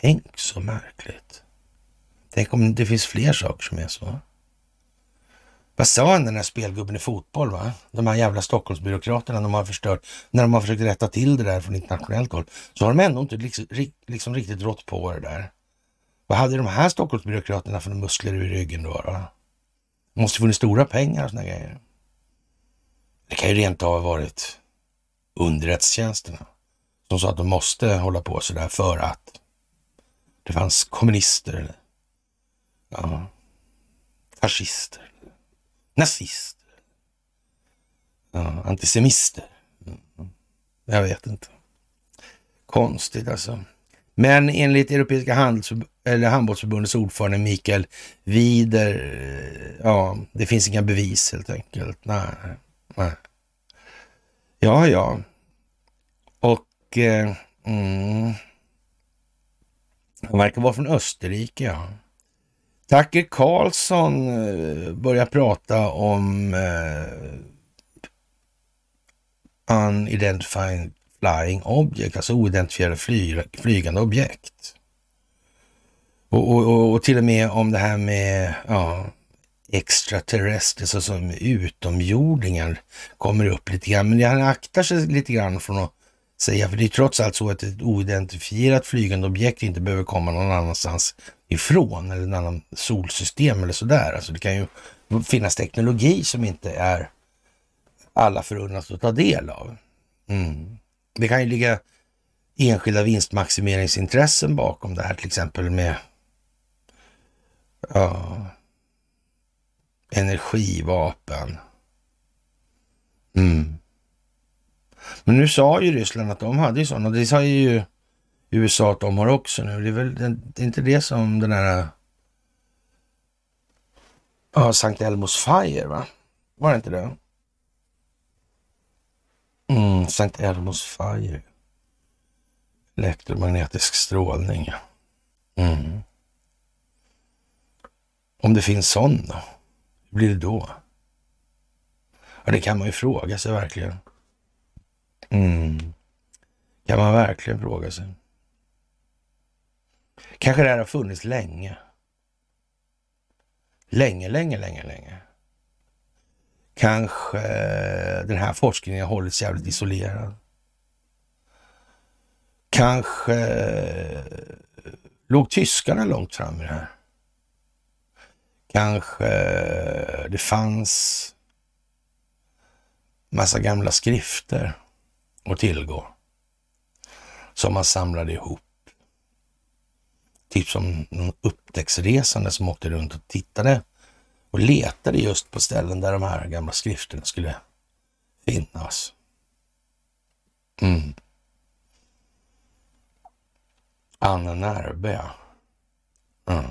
Tänk så märkligt. Tänk om det finns fler saker som är så. Vad sa han den här spelgubben i fotboll? va? De här jävla Stockholmsbyråkraterna de har förstört. När de har försökt rätta till det där från internationellt håll så har de ändå inte liksom, liksom riktigt rått på det där. Vad hade de här Stockholmsbyråkraterna för muskler i ryggen då? då? Måste funnits stora pengar och sådana grejer. Det kan ju rent av ha varit underrättelsetjänsterna som sa att de måste hålla på sådär för att det fanns kommunister eller ja, fascister, nazister, ja, antisemister. Mm. Jag vet inte. Konstigt alltså. Men enligt Europeiska handels, eller handbollsförbundets ordförande Mikael Wider, eh, ja, det finns inga bevis helt enkelt. Nej, nej. Ja, ja. Och... Eh, mm. Han verkar vara från Österrike, ja. Tucker Carlson eh, börjar prata om uh, unidentified flying object, alltså oidentifierade fly, flygande objekt. Och, och, och, och, till och med om det här med ja, extraterrestrer, alltså utomjordingar, kommer upp lite grann. Men han aktar sig lite grann från att säga, för det är trots allt så att ett oidentifierat flygande objekt inte behöver komma någon annanstans ifrån, eller en annan solsystem eller sådär. Alltså det kan ju finnas teknologi som inte är alla förunnat att ta del av. Mm. Det kan ju ligga enskilda vinstmaximeringsintressen bakom det här, till exempel med ja, energivapen. Mm. Men nu sa ju Ryssland att de hade ju sådana. Det sa ju USA att de har också nu. Det är väl det är inte det som den här ja, Sankt Elmos Fire, va? Var det inte det? Mm, St. Elmos Fire. Elektromagnetisk strålning. Mm. Om det finns sån då? Hur blir det då? Ja, det kan man ju fråga sig verkligen. Mm. Kan man verkligen fråga sig. Kanske det här har funnits länge. Länge, länge, länge, länge kanske eh, den här forskningen har hållits jävligt mm. isolerad. Kanske eh, låg tyskarna långt fram i det här. Kanske eh, det fanns massa gamla skrifter att tillgå som man samlade ihop. Typ som någon upptäcktsresande som åkte runt och tittade och letade just på ställen där de här gamla skrifterna skulle finnas. Mm. Anna Närbe, Mm.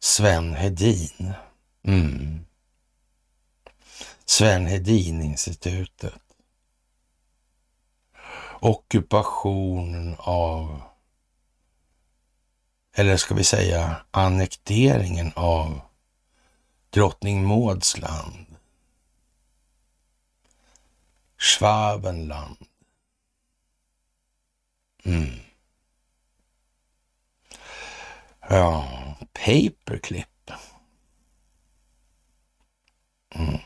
Sven Hedin. Mm. Sven Hedin-institutet. Ockupationen av eller ska vi säga annekteringen av drottning Mauds land. Schwabenland. Mm. Ja, paperclip. Mm.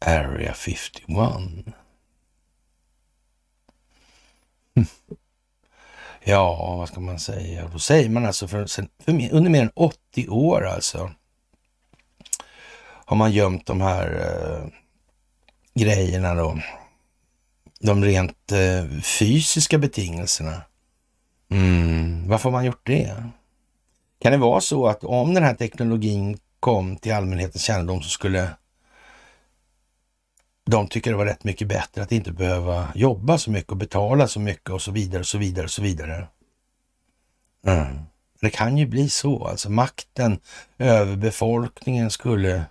Area 51. Ja, vad ska man säga? Då säger man alltså för, sen, för, under mer än 80 år alltså har man gömt de här eh, grejerna då. De rent eh, fysiska betingelserna. Mm. Varför har man gjort det? Kan det vara så att om den här teknologin kom till allmänhetens kännedom så skulle de tycker det var rätt mycket bättre att inte behöva jobba så mycket och betala så mycket och så vidare och så vidare och så vidare. Mm. Det kan ju bli så alltså. Makten över befolkningen skulle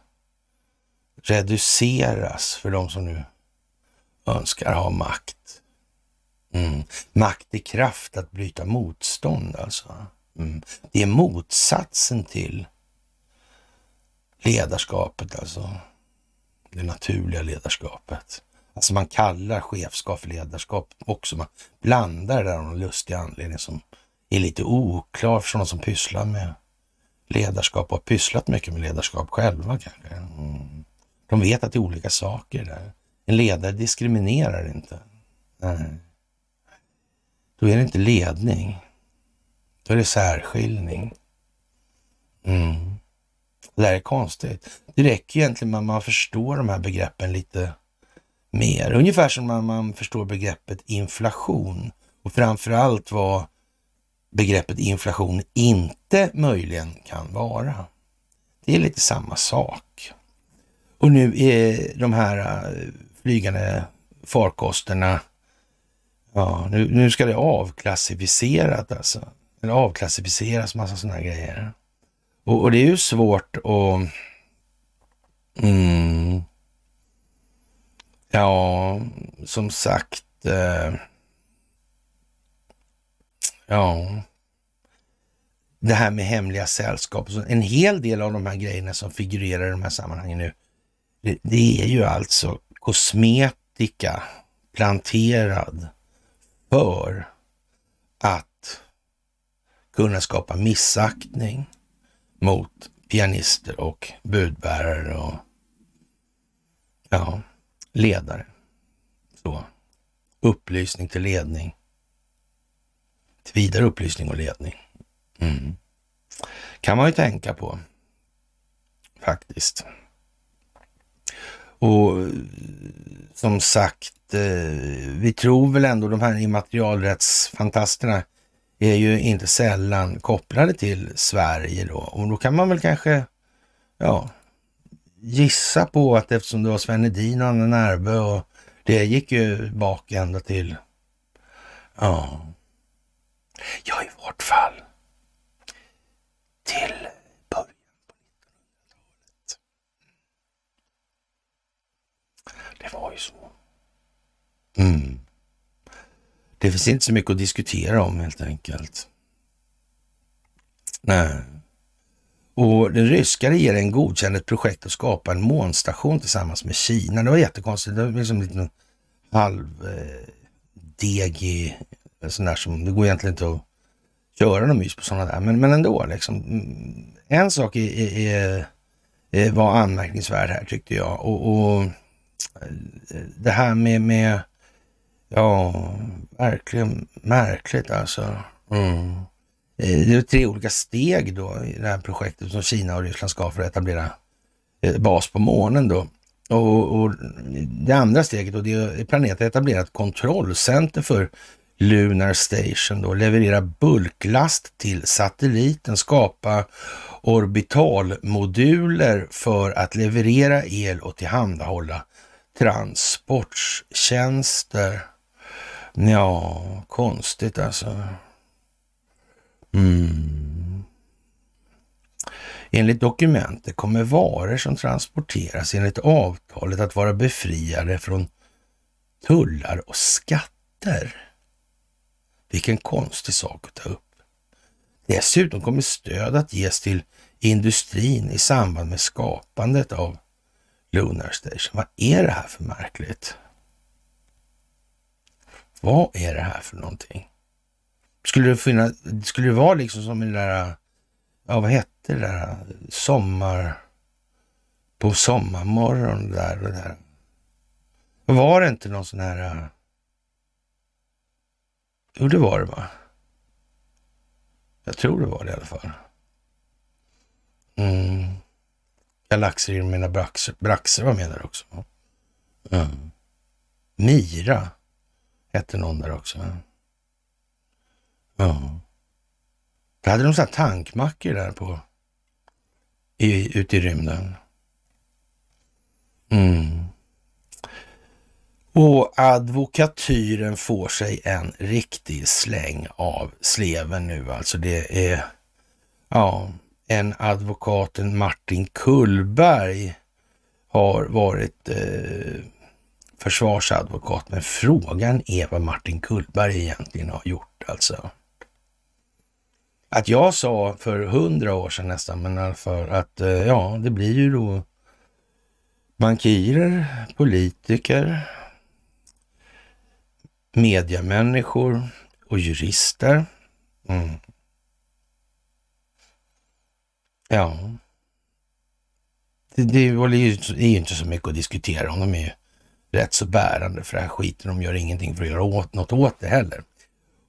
reduceras för de som nu önskar ha makt. Mm. Makt är kraft att bryta motstånd alltså. Mm. Det är motsatsen till ledarskapet alltså det naturliga ledarskapet. Alltså man kallar chefskap för ledarskap också. Man blandar det där av någon lustig anledning som är lite oklar för de som pysslar med ledarskap och har pysslat mycket med ledarskap själva kanske. Mm. De vet att det är olika saker där. En ledare diskriminerar inte. Nej. Då är det inte ledning. Då är det särskiljning. Mm. Det där är konstigt. Det räcker egentligen med att man förstår de här begreppen lite mer. Ungefär som när man förstår begreppet inflation och framförallt vad begreppet inflation inte möjligen kan vara. Det är lite samma sak. Och nu är de här eh, flygande farkosterna, ja, nu, nu ska det avklassificeras alltså. Eller avklassificeras massa sådana här grejer. Och, och det är ju svårt att... Mm, ja, som sagt. Eh, ja. Det här med hemliga sällskap. En hel del av de här grejerna som figurerar i de här sammanhangen nu. Det, det är ju alltså kosmetika planterad för att kunna skapa missaktning mot pianister och budbärare och ja, ledare. Så. Upplysning till ledning. Till vidare upplysning och ledning. Mm. Kan man ju tänka på faktiskt. Och som sagt, eh, vi tror väl ändå de här immaterialrättsfantasterna är ju inte sällan kopplade till Sverige då. Och då kan man väl kanske ja, gissa på att eftersom det var Sven Hedin och Anna Nerbe och det gick ju bak ända till... Ja. Ja, i vårt fall till början på 1900-talet. Det var ju så. Det finns inte så mycket att diskutera om helt enkelt. Nej. Och den ryska regeringen godkände ett projekt att skapa en månstation tillsammans med Kina. Det var jättekonstigt. Det var liksom en halv eh, DG, sån där som, det går egentligen inte att göra något mys på sådana där, men, men ändå liksom. Mm, en sak är, är, är, var anmärkningsvärd här tyckte jag och, och eh, det här med, med Ja, verkligen märkligt alltså. Mm. Eh, det är tre olika steg då i det här projektet som Kina och Ryssland ska för att etablera eh, bas på månen då. Och, och det andra steget och det är planeten etablerat kontrollcenter för Lunar Station då, leverera bulklast till satelliten, skapa orbitalmoduler för att leverera el och tillhandahålla transporttjänster. Ja, konstigt alltså. Mm. Enligt dokumentet kommer varor som transporteras enligt avtalet att vara befriade från tullar och skatter. Vilken konstig sak att ta upp. Dessutom kommer stöd att ges till industrin i samband med skapandet av Lunar Station. Vad är det här för märkligt? Vad är det här för någonting? Skulle det, finnas, skulle det vara liksom som i den där, ja vad hette det där, sommar, på sommarmorgon där och där. Var det inte någon sån här, jo det var det va? Jag tror det var det i alla fall. Mm. Galaxer i mina braxer, braxer var med där också. Mm. Mira hette någon där också. Ja. Där hade de så här tankmackor där på, i, ute i rymden. Mm. Och advokatyren får sig en riktig släng av sleven nu alltså. Det är ja, en advokaten Martin Kullberg har varit eh, försvarsadvokat. Men frågan är vad Martin Kullberg egentligen har gjort alltså. Att jag sa för hundra år sedan nästan, men för att eh, ja, det blir ju då bankirer, politiker, mediamänniskor och jurister. Mm. Ja, det, det, det är ju inte så mycket att diskutera om. De är ju rätt så bärande för den här skiten. De gör ingenting för att göra åt, något åt det heller.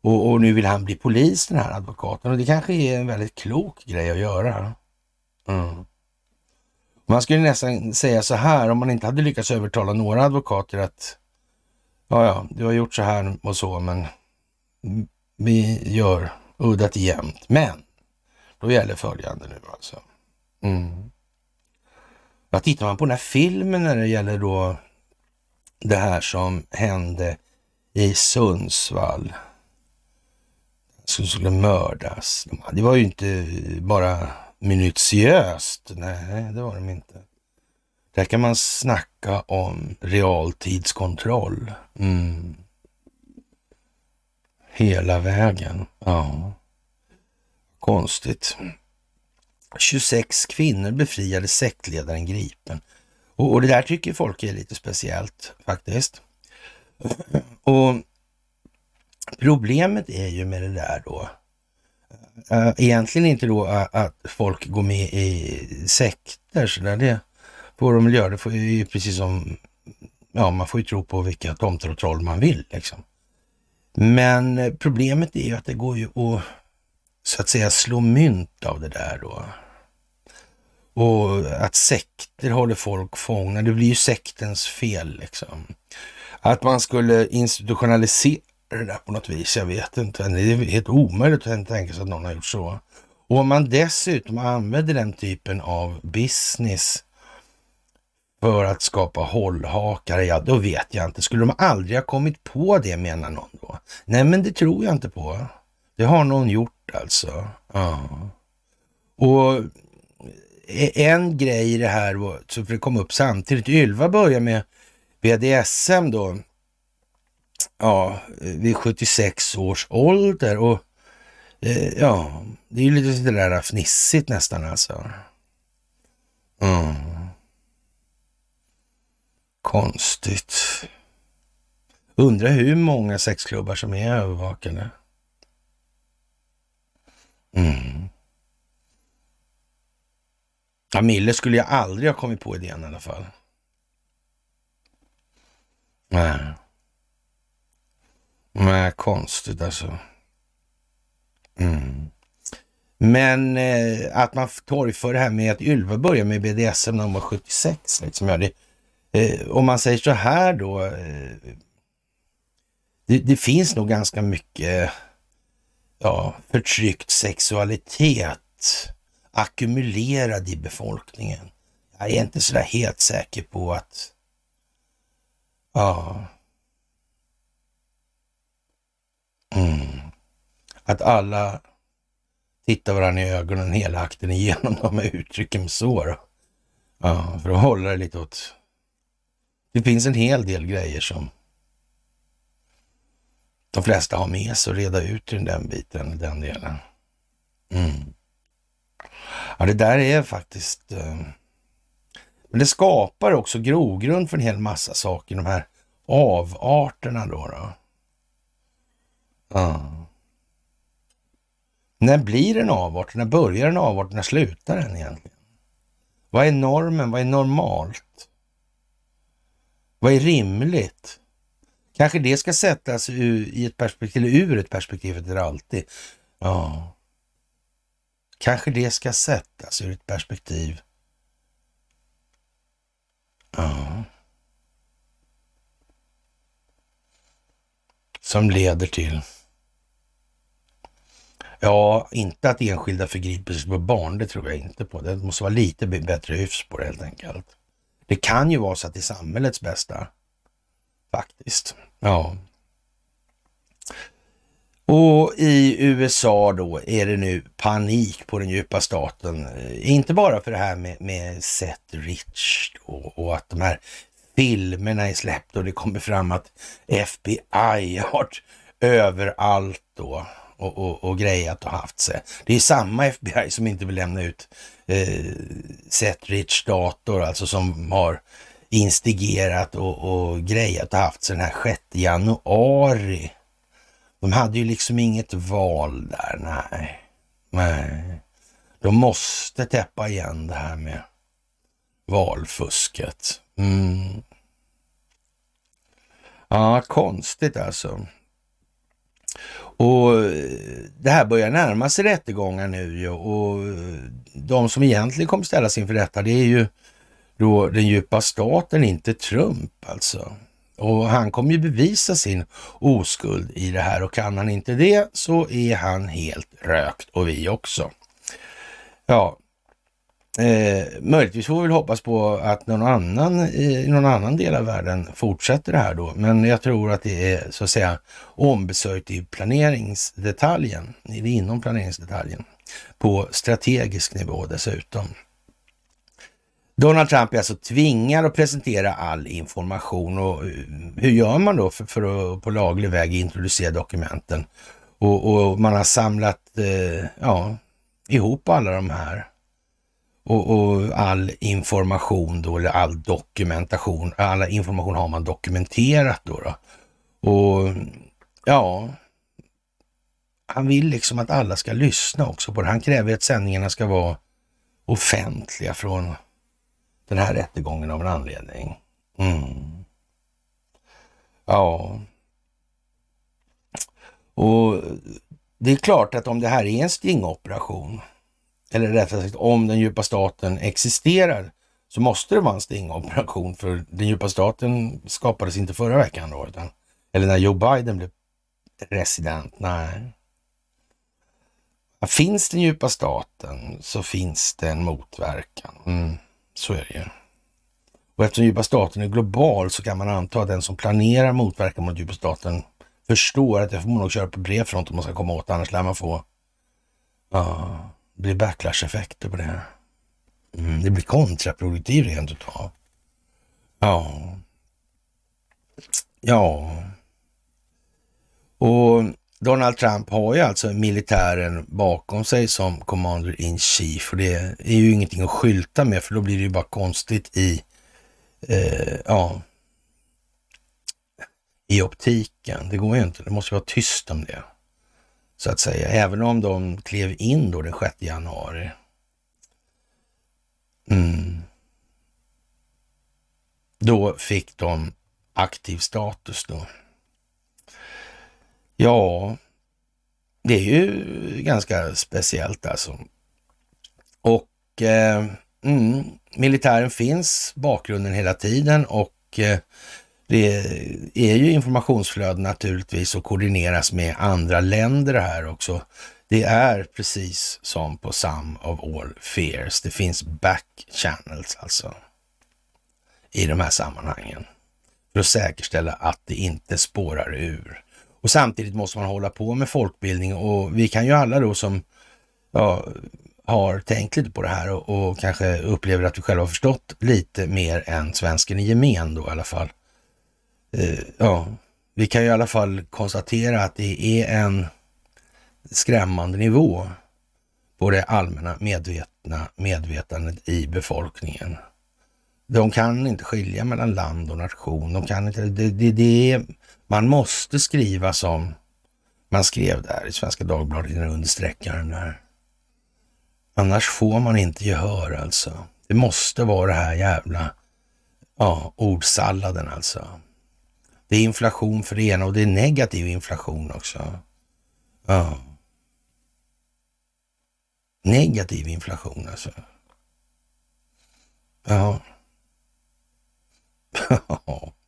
Och, och, nu vill han bli polis den här advokaten och det kanske är en väldigt klok grej att göra. Mm. Man skulle nästan säga så här om man inte hade lyckats övertala några advokater att ja, ja, du har gjort så här och så, men vi gör uddat jämt. Men då gäller följande nu alltså. Mm. Ja, tittar man på den här filmen när det gäller då det här som hände i Sundsvall. Som skulle mördas. Det var ju inte bara minutiöst. Nej, det var de inte. Där kan man snacka om realtidskontroll. Mm. Hela vägen. Ja. Konstigt. 26 kvinnor befriade sektledaren gripen och, och det där tycker folk är lite speciellt faktiskt. Och Problemet är ju med det där då, eh, egentligen inte då att folk går med i sekter, så där det får de väl göra. Det får ju precis som, ja man får ju tro på vilka tomter och troll man vill liksom. Men eh, problemet är ju att det går ju att så att säga slå mynt av det där då och att sekter håller folk fångna. Det blir ju sektens fel liksom. Att man skulle institutionalisera det där på något vis, jag vet inte. Det är helt omöjligt att tänka sig att någon har gjort så. Och om man dessutom använder den typen av business för att skapa hållhakar, ja då vet jag inte. Skulle de aldrig ha kommit på det menar någon då? Nej men det tror jag inte på. Det har någon gjort alltså. Ja. Och en grej i det här, så för det kom upp samtidigt. Ylva börjar med BDSM då, ja, vid 76 års ålder och eh, ja, det är ju lite sådär fnissigt nästan alltså. Mm. Konstigt. Undrar hur många sexklubbar som är övervakade. Mm. Mille skulle jag aldrig ha kommit på idén i alla fall. Nej. Nej, konstigt alltså. Mm. Men eh, att man torgför det här med att Ylva började med BDSM när hon var 76. Liksom, ja, det, eh, om man säger så här då. Eh, det, det, finns nog ganska mycket ja, förtryckt sexualitet ackumulerad i befolkningen. Jag är inte sådär helt säker på att... Ja. Mm. Att alla tittar varandra i ögonen hela akten igenom de här uttrycken så då. Ja, för att hålla det lite åt... Det finns en hel del grejer som de flesta har med sig att reda ut i den biten, den delen. Mm. Ja, det där är faktiskt... Eh, men det skapar också grogrund för en hel massa saker, de här avarterna då. då. Ja. När blir en avart? När börjar en avart? När slutar den egentligen? Vad är normen? Vad är normalt? Vad är rimligt? Kanske det ska sättas ur, i ett perspektiv, eller ur ett perspektiv för alltid. Ja. Kanske det ska sättas ur ett perspektiv. Ja. Som leder till Ja, inte att enskilda förgriper sig på barn, det tror jag inte på. Det måste vara lite bättre hyfs på det helt enkelt. Det kan ju vara så att det är samhällets bästa, faktiskt. Ja, och i USA då är det nu panik på den djupa staten. Inte bara för det här med, med Seth Rich och, och att de här filmerna är släppta och det kommer fram att FBI har varit överallt då och, och, och grejat och haft sig. Det är samma FBI som inte vill lämna ut eh, Seth Rich dator, alltså som har instigerat och, och grejat och haft sig den här 6 januari de hade ju liksom inget val där, nej. Nej. De måste täppa igen det här med valfusket. Mm. Ja, konstigt alltså. Och eh, det här börjar närma sig rättegångar nu och eh, de som egentligen kommer ställas inför rätta det är ju då den djupa staten, inte Trump alltså. Och han kommer ju bevisa sin oskuld i det här och kan han inte det så är han helt rökt och vi också. Ja, Eh, möjligtvis får vi väl hoppas på att någon annan i eh, någon annan del av världen fortsätter det här då. Men jag tror att det är så att säga ombesörjt i planeringsdetaljen, inom planeringsdetaljen, på strategisk nivå dessutom. Donald Trump är alltså tvingad att presentera all information och eh, hur gör man då för, för att på laglig väg introducera dokumenten? Och, och man har samlat eh, ja, ihop alla de här och, och, all information då, eller all dokumentation, all information har man dokumenterat då. då. Och ja, han vill liksom att alla ska lyssna också på det. Han kräver att sändningarna ska vara offentliga från den här rättegången av en anledning. Mm. Ja. Och det är klart att om det här är en stingoperation, eller rättare sagt om den djupa staten existerar, så måste det vara en stingoperation för den djupa staten skapades inte förra veckan då, utan, eller när Joe Biden blev president. Nej. Finns den djupa staten så finns det en motverkan. Mm. Så är det ju. Och eftersom djupa staten är global så kan man anta att den som planerar motverkan mot djupa staten förstår att det får man nog köra på bred front om man ska komma åt annars lär man få... Ja, det blir backlash-effekter på det Mm, det blir kontraproduktivt rent utav. Ja. Ja. Och Donald Trump har ju alltså militären bakom sig som commander in chief och det är ju ingenting att skylta med för då blir det ju bara konstigt i, eh, ja, i optiken. Det går ju inte, det måste vara tyst om det så att säga. Även om de klev in då den 6 januari. Mm. Då fick de aktiv status då. Ja, det är ju ganska speciellt alltså. Och eh, mm, militären finns bakgrunden hela tiden och eh, det är ju informationsflöden naturligtvis och koordineras med andra länder här också. Det är precis som på Sum of All Fears. Det finns back channels alltså i de här sammanhangen för att säkerställa att det inte spårar ur. Och samtidigt måste man hålla på med folkbildning och vi kan ju alla då som ja, har tänkt lite på det här och, och, kanske upplever att vi själva har förstått lite mer än svensken i gemen då i alla fall. Uh, ja, vi kan ju i alla fall konstatera att det är en skrämmande nivå på det allmänna medvetna medvetandet i befolkningen. De kan inte skilja mellan land och nation. De kan inte, det, det, det är man måste skriva som man skrev där i Svenska Dagbladet innan understreckaren där. Annars får man inte gehör alltså. Det måste vara det här jävla ja, ordsalladen alltså. Det är inflation för det ena och det är negativ inflation också. Ja. Negativ inflation alltså. Ja.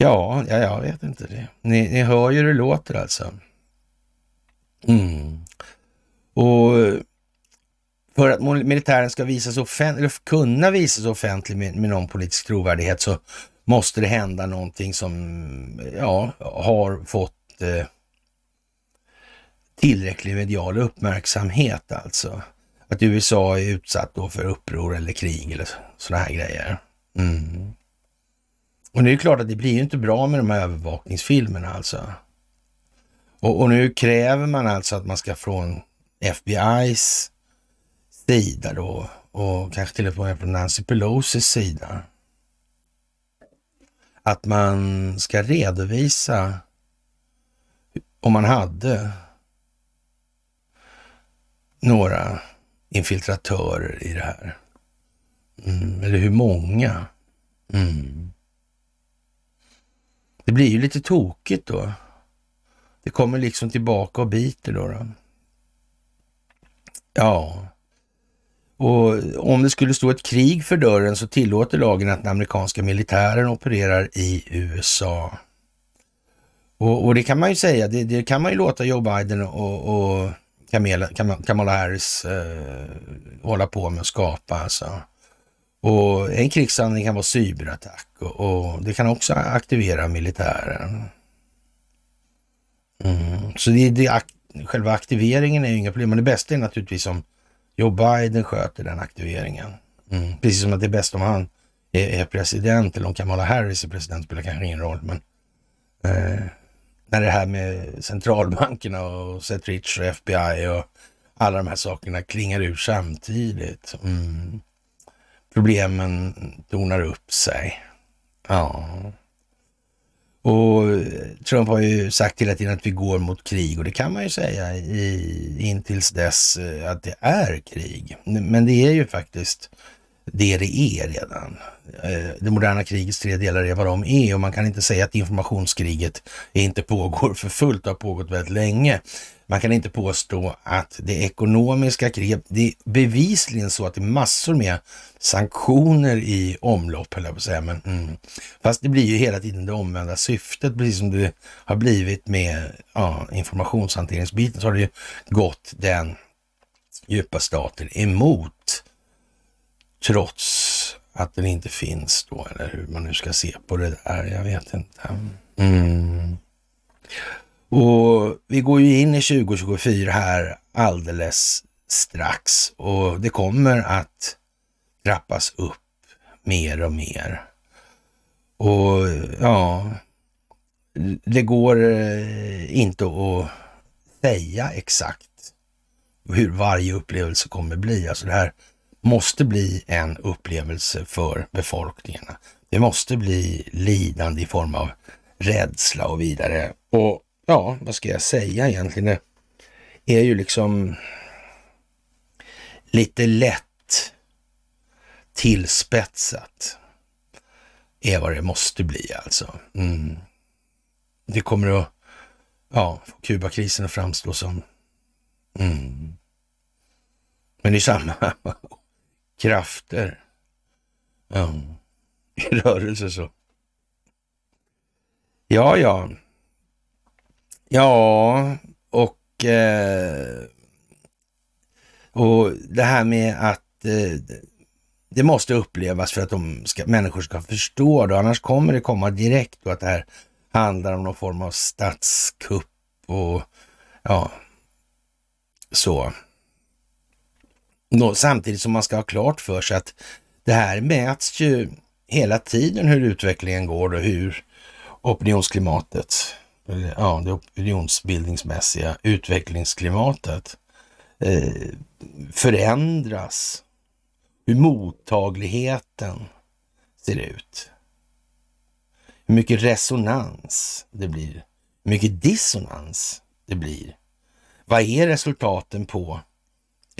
Ja, ja jag vet inte. det. Ni, ni hör ju hur det låter alltså. Mm. Och för att militären ska visas eller kunna visas offentligt med, med någon politisk trovärdighet så måste det hända någonting som ja, har fått eh, tillräcklig medial uppmärksamhet alltså. Att USA är utsatt då för uppror eller krig eller sådana här grejer. Mm. Och det är det klart att det blir ju inte bra med de här övervakningsfilmerna alltså. Och, och, nu kräver man alltså att man ska från FBI's sida då och kanske till och med från Nancy Pelosis sida. Att man ska redovisa om man hade några infiltratörer i det här. Mm, eller hur många. Mm. Det blir ju lite tokigt då. Det kommer liksom tillbaka och biter då. då. Ja. Och om det skulle stå ett krig för dörren så tillåter lagen att den amerikanska militären opererar i USA. Och, och det kan man ju säga, det, det, kan man ju låta Joe Biden och, och Kamala, Kamala Harris eh, hålla på med att skapa alltså. Och en krigshandling kan vara cyberattack och, och det kan också aktivera militären. Mm. Så det, det, ak själva aktiveringen är ju inga problem, men det bästa är naturligtvis om Joe Biden sköter den aktiveringen. Mm. Precis som att det är bäst om han är, är president eller om Kamala Harris är president spelar kanske ingen roll, men eh, när det här med centralbankerna och Seth Rich och FBI och alla de här sakerna klingar ur samtidigt. Mm. Problemen tornar upp sig. Ja. Och eh, Trump har ju sagt hela tiden att vi går mot krig och det kan man ju säga i, intills dess eh, att det är krig. Men det är ju faktiskt det det är redan. Eh, det moderna krigets tre delar är vad de är och man kan inte säga att informationskriget inte pågår för fullt, och har pågått väldigt länge. Man kan inte påstå att det ekonomiska kriget, det är bevisligen så att det är massor med sanktioner i omlopp, höll jag på att säga. Men, mm. Fast det blir ju hela tiden det omvända syftet, precis som det har blivit med ja, informationshanteringsbiten, så har det ju gått den djupa staten emot trots att den inte finns då, eller hur man nu ska se på det där. Jag vet inte. Mm. mm. Och vi går ju in i 2024 här alldeles strax och det kommer att trappas upp mer och mer. Och ja, det går eh, inte att säga exakt hur varje upplevelse kommer bli. Alltså det här måste bli en upplevelse för befolkningarna. Det måste bli lidande i form av rädsla och vidare. Och ja, vad ska jag säga egentligen? Det är ju liksom lite lätt tillspetsat är vad det måste bli alltså. Mm. Det kommer att ja, få Kubakrisen att framstå som... Mm. Men det är samma krafter. Ja, i rörelse så. Ja, ja. Ja, och, eh, och det här med att eh, det måste upplevas för att de ska, människor ska förstå det. Annars kommer det komma direkt och att det här handlar om någon form av statskupp och ja, så. Då, samtidigt som man ska ha klart för sig att det här mäts ju hela tiden hur utvecklingen går och hur opinionsklimatet, eh, ja, det opinionsbildningsmässiga utvecklingsklimatet eh, förändras. Hur mottagligheten ser ut. Hur mycket resonans det blir. Hur mycket dissonans det blir. Vad är resultaten på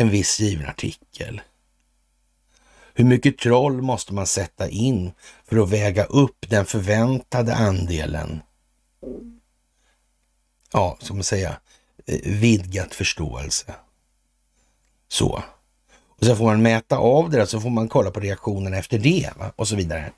en viss given artikel? Hur mycket troll måste man sätta in för att väga upp den förväntade andelen? Ja, som man säga, eh, vidgat förståelse. Så. Och sen får man mäta av det där, så får man kolla på reaktionerna efter det va? och så vidare.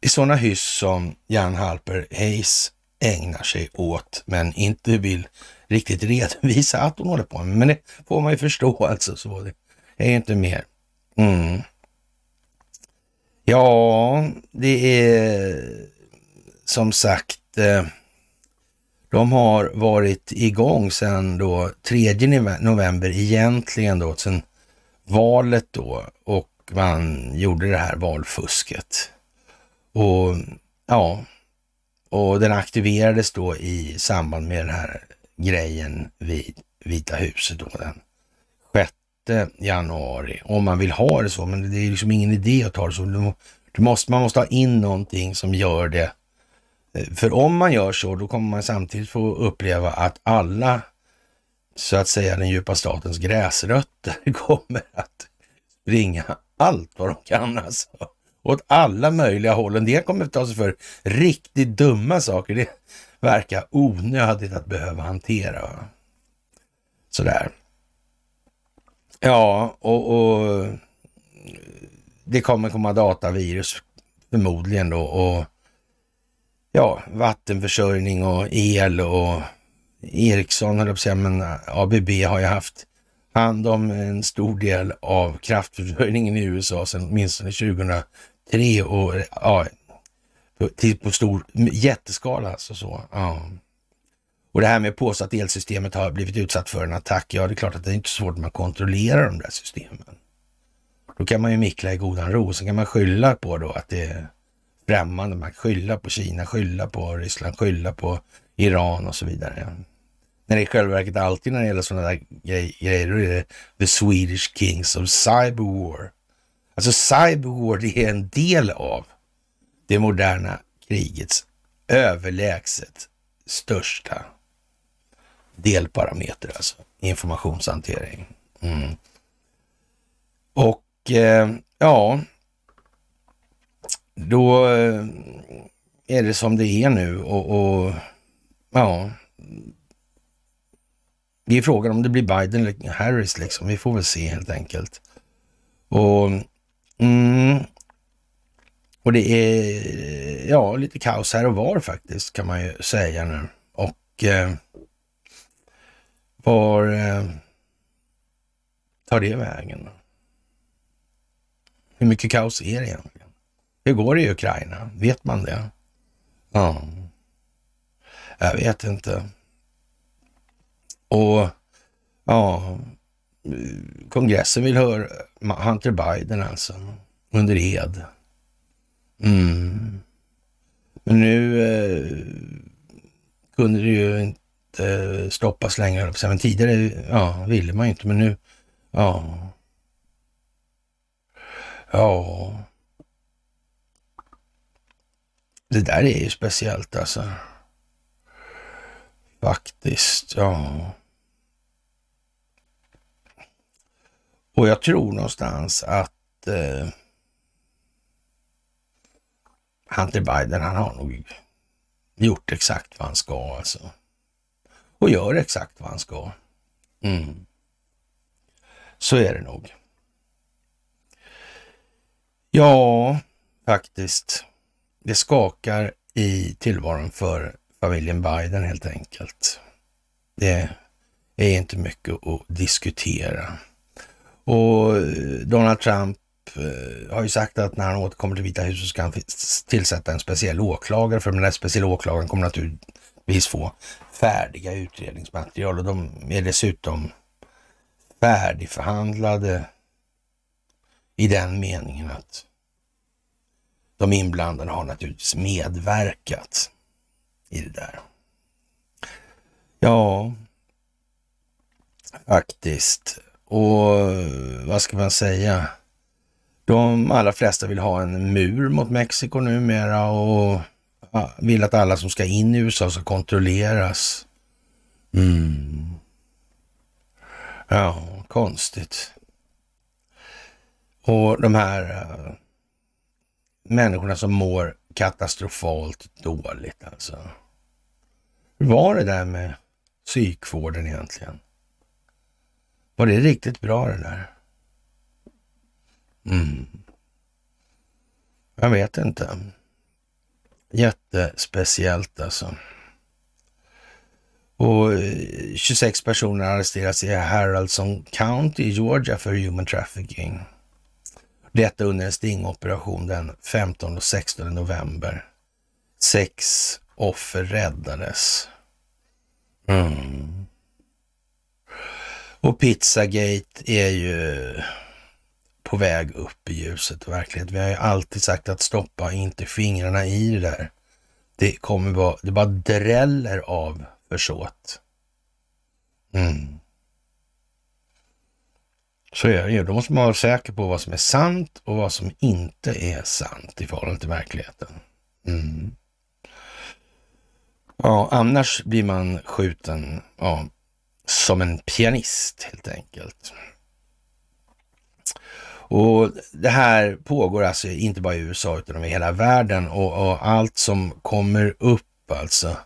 I sådana hyss som Jan Halper Hayes ägnar sig åt, men inte vill riktigt redovisa att hon håller på med. Men det får man ju förstå alltså. Så det är inte mer. Mm. Ja, det är som sagt, eh, de har varit igång sedan då 3 november egentligen då, sedan valet då och man gjorde det här valfusket. Och ja, och den aktiverades då i samband med den här grejen vid Vita huset då den 6 januari. Om man vill ha det så, men det är liksom ingen idé att ta det så. Du måste, man måste ha in någonting som gör det. Eh, för om man gör så, då kommer man samtidigt få uppleva att alla, så att säga den djupa statens gräsrötter kommer att ringa allt vad de kan alltså. Åt alla möjliga håll. En del kommer att ta sig för riktigt dumma saker. Det, verkar onödigt att behöva hantera. Sådär. Ja, och, och det kommer komma datavirus förmodligen då och ja, vattenförsörjning och el och Ericsson höll jag säga, men ABB har ju haft hand om en stor del av kraftförsörjningen i USA sedan åtminstone 2003 och ja, på stor, jätteskala alltså. Så. Ja. Och det här med att påstå att elsystemet har blivit utsatt för en attack. Ja, det är klart att det är inte svårt att man kontrollerar de där systemen. Då kan man ju mickla i godan ro. och Sen kan man skylla på då att det är främmande. Man kan skylla på Kina, skylla på Ryssland, skylla på Iran och så vidare. När det i själva verket alltid när det gäller sådana där grejer, då är det the Swedish Kings of Cyberwar. Alltså Cyberwar, det är en del av det moderna krigets överlägset största delparameter, alltså informationshantering. Mm. Och eh, ja, då eh, är det som det är nu och, och ja, det är frågan om det blir Biden eller Harris liksom. Vi får väl se helt enkelt. Och mm, och det är ja, lite kaos här och var faktiskt kan man ju säga nu. Och eh, var eh, tar det vägen? Hur mycket kaos är det egentligen? Hur går det i Ukraina? Vet man det? Ja, jag vet inte. Och ja, kongressen vill höra Hunter Biden alltså, under ed. Mm. Men nu eh, kunde det ju inte stoppas längre. Men tidigare ja, ville man ju inte, men nu... Ja. Ja. Det där är ju speciellt alltså. Faktiskt, ja. Och jag tror någonstans att eh, Hunter Biden, han har nog gjort exakt vad han ska alltså. Och gör exakt vad han ska. Mm. Så är det nog. Ja, faktiskt. Det skakar i tillvaron för familjen Biden helt enkelt. Det är inte mycket att diskutera. Och eh, Donald Trump Eh, har ju sagt att när han återkommer till Vita huset så ska han tillsätta en speciell åklagare, för den här speciella åklagaren kommer naturligtvis få färdiga utredningsmaterial och de är dessutom färdigförhandlade i den meningen att de inblandade har naturligtvis medverkat i det där. Ja, faktiskt. Och eh, vad ska man säga? De allra flesta vill ha en mur mot Mexiko numera och vill att alla som ska in i USA ska kontrolleras. Mm. Ja, konstigt. Och de här äh, människorna som mår katastrofalt dåligt alltså. Hur var det där med psykvården egentligen? Var det riktigt bra det där? Mm. Jag vet inte. Jättespeciellt alltså. Och 26 eh, personer arresterats i Haraldson County i Georgia för human trafficking. Detta under en stingoperation den 15 och 16 november. Sex offer räddades. Mm. Och Pizzagate är ju på väg upp i ljuset och verklighet. Vi har ju alltid sagt att stoppa inte fingrarna i det där. Det kommer bara, det bara dräller av försåt. Mm. Så är det ju. Då måste man vara säker på vad som är sant och vad som inte är sant i förhållande till verkligheten. Mm. Ja, annars blir man skjuten ja, som en pianist helt enkelt. Och det här pågår alltså inte bara i USA utan i hela världen och, och, allt som kommer upp alltså.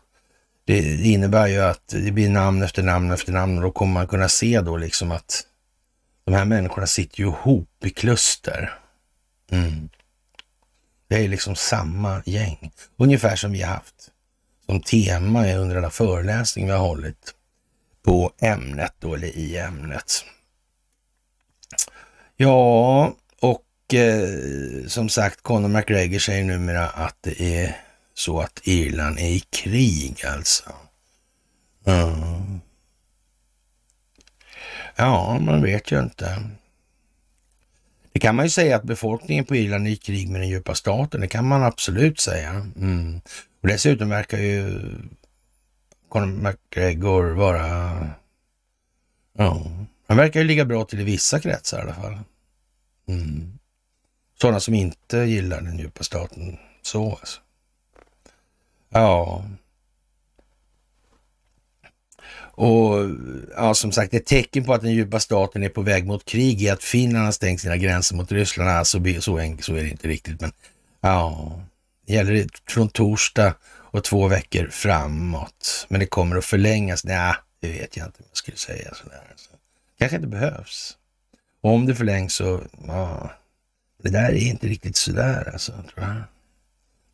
Det, innebär ju att det blir namn efter namn efter namn och då kommer man kunna se då liksom att de här människorna sitter ju ihop i kluster. Mm. Det är liksom samma gäng, ungefär som vi har haft som tema under alla föreläsningar vi har hållit på ämnet då, eller i ämnet. Ja, och eh, som sagt, Conor McGregor säger numera att det är så att Irland är i krig alltså. Mm. Ja, man vet ju inte. Det kan man ju säga att befolkningen på Irland är i krig med den djupa staten. Det kan man absolut säga. Mm. Och dessutom verkar ju Conor McGregor vara ja, han verkar ju ligga bra till i vissa kretsar i alla fall. Mm. Sådana som inte gillar den djupa staten. Så alltså. Ja. Och ja, som sagt, ett tecken på att den djupa staten är på väg mot krig är att Finland har stängt sina gränser mot Ryssland. Alltså, så enkelt så är det inte riktigt, men ja, det gäller det från torsdag och två veckor framåt. Men det kommer att förlängas? Nej, det vet jag inte om jag skulle säga sådär. Så kanske inte behövs. Och om det förlängs så, ja, det där är inte riktigt sådär alltså. Tror jag.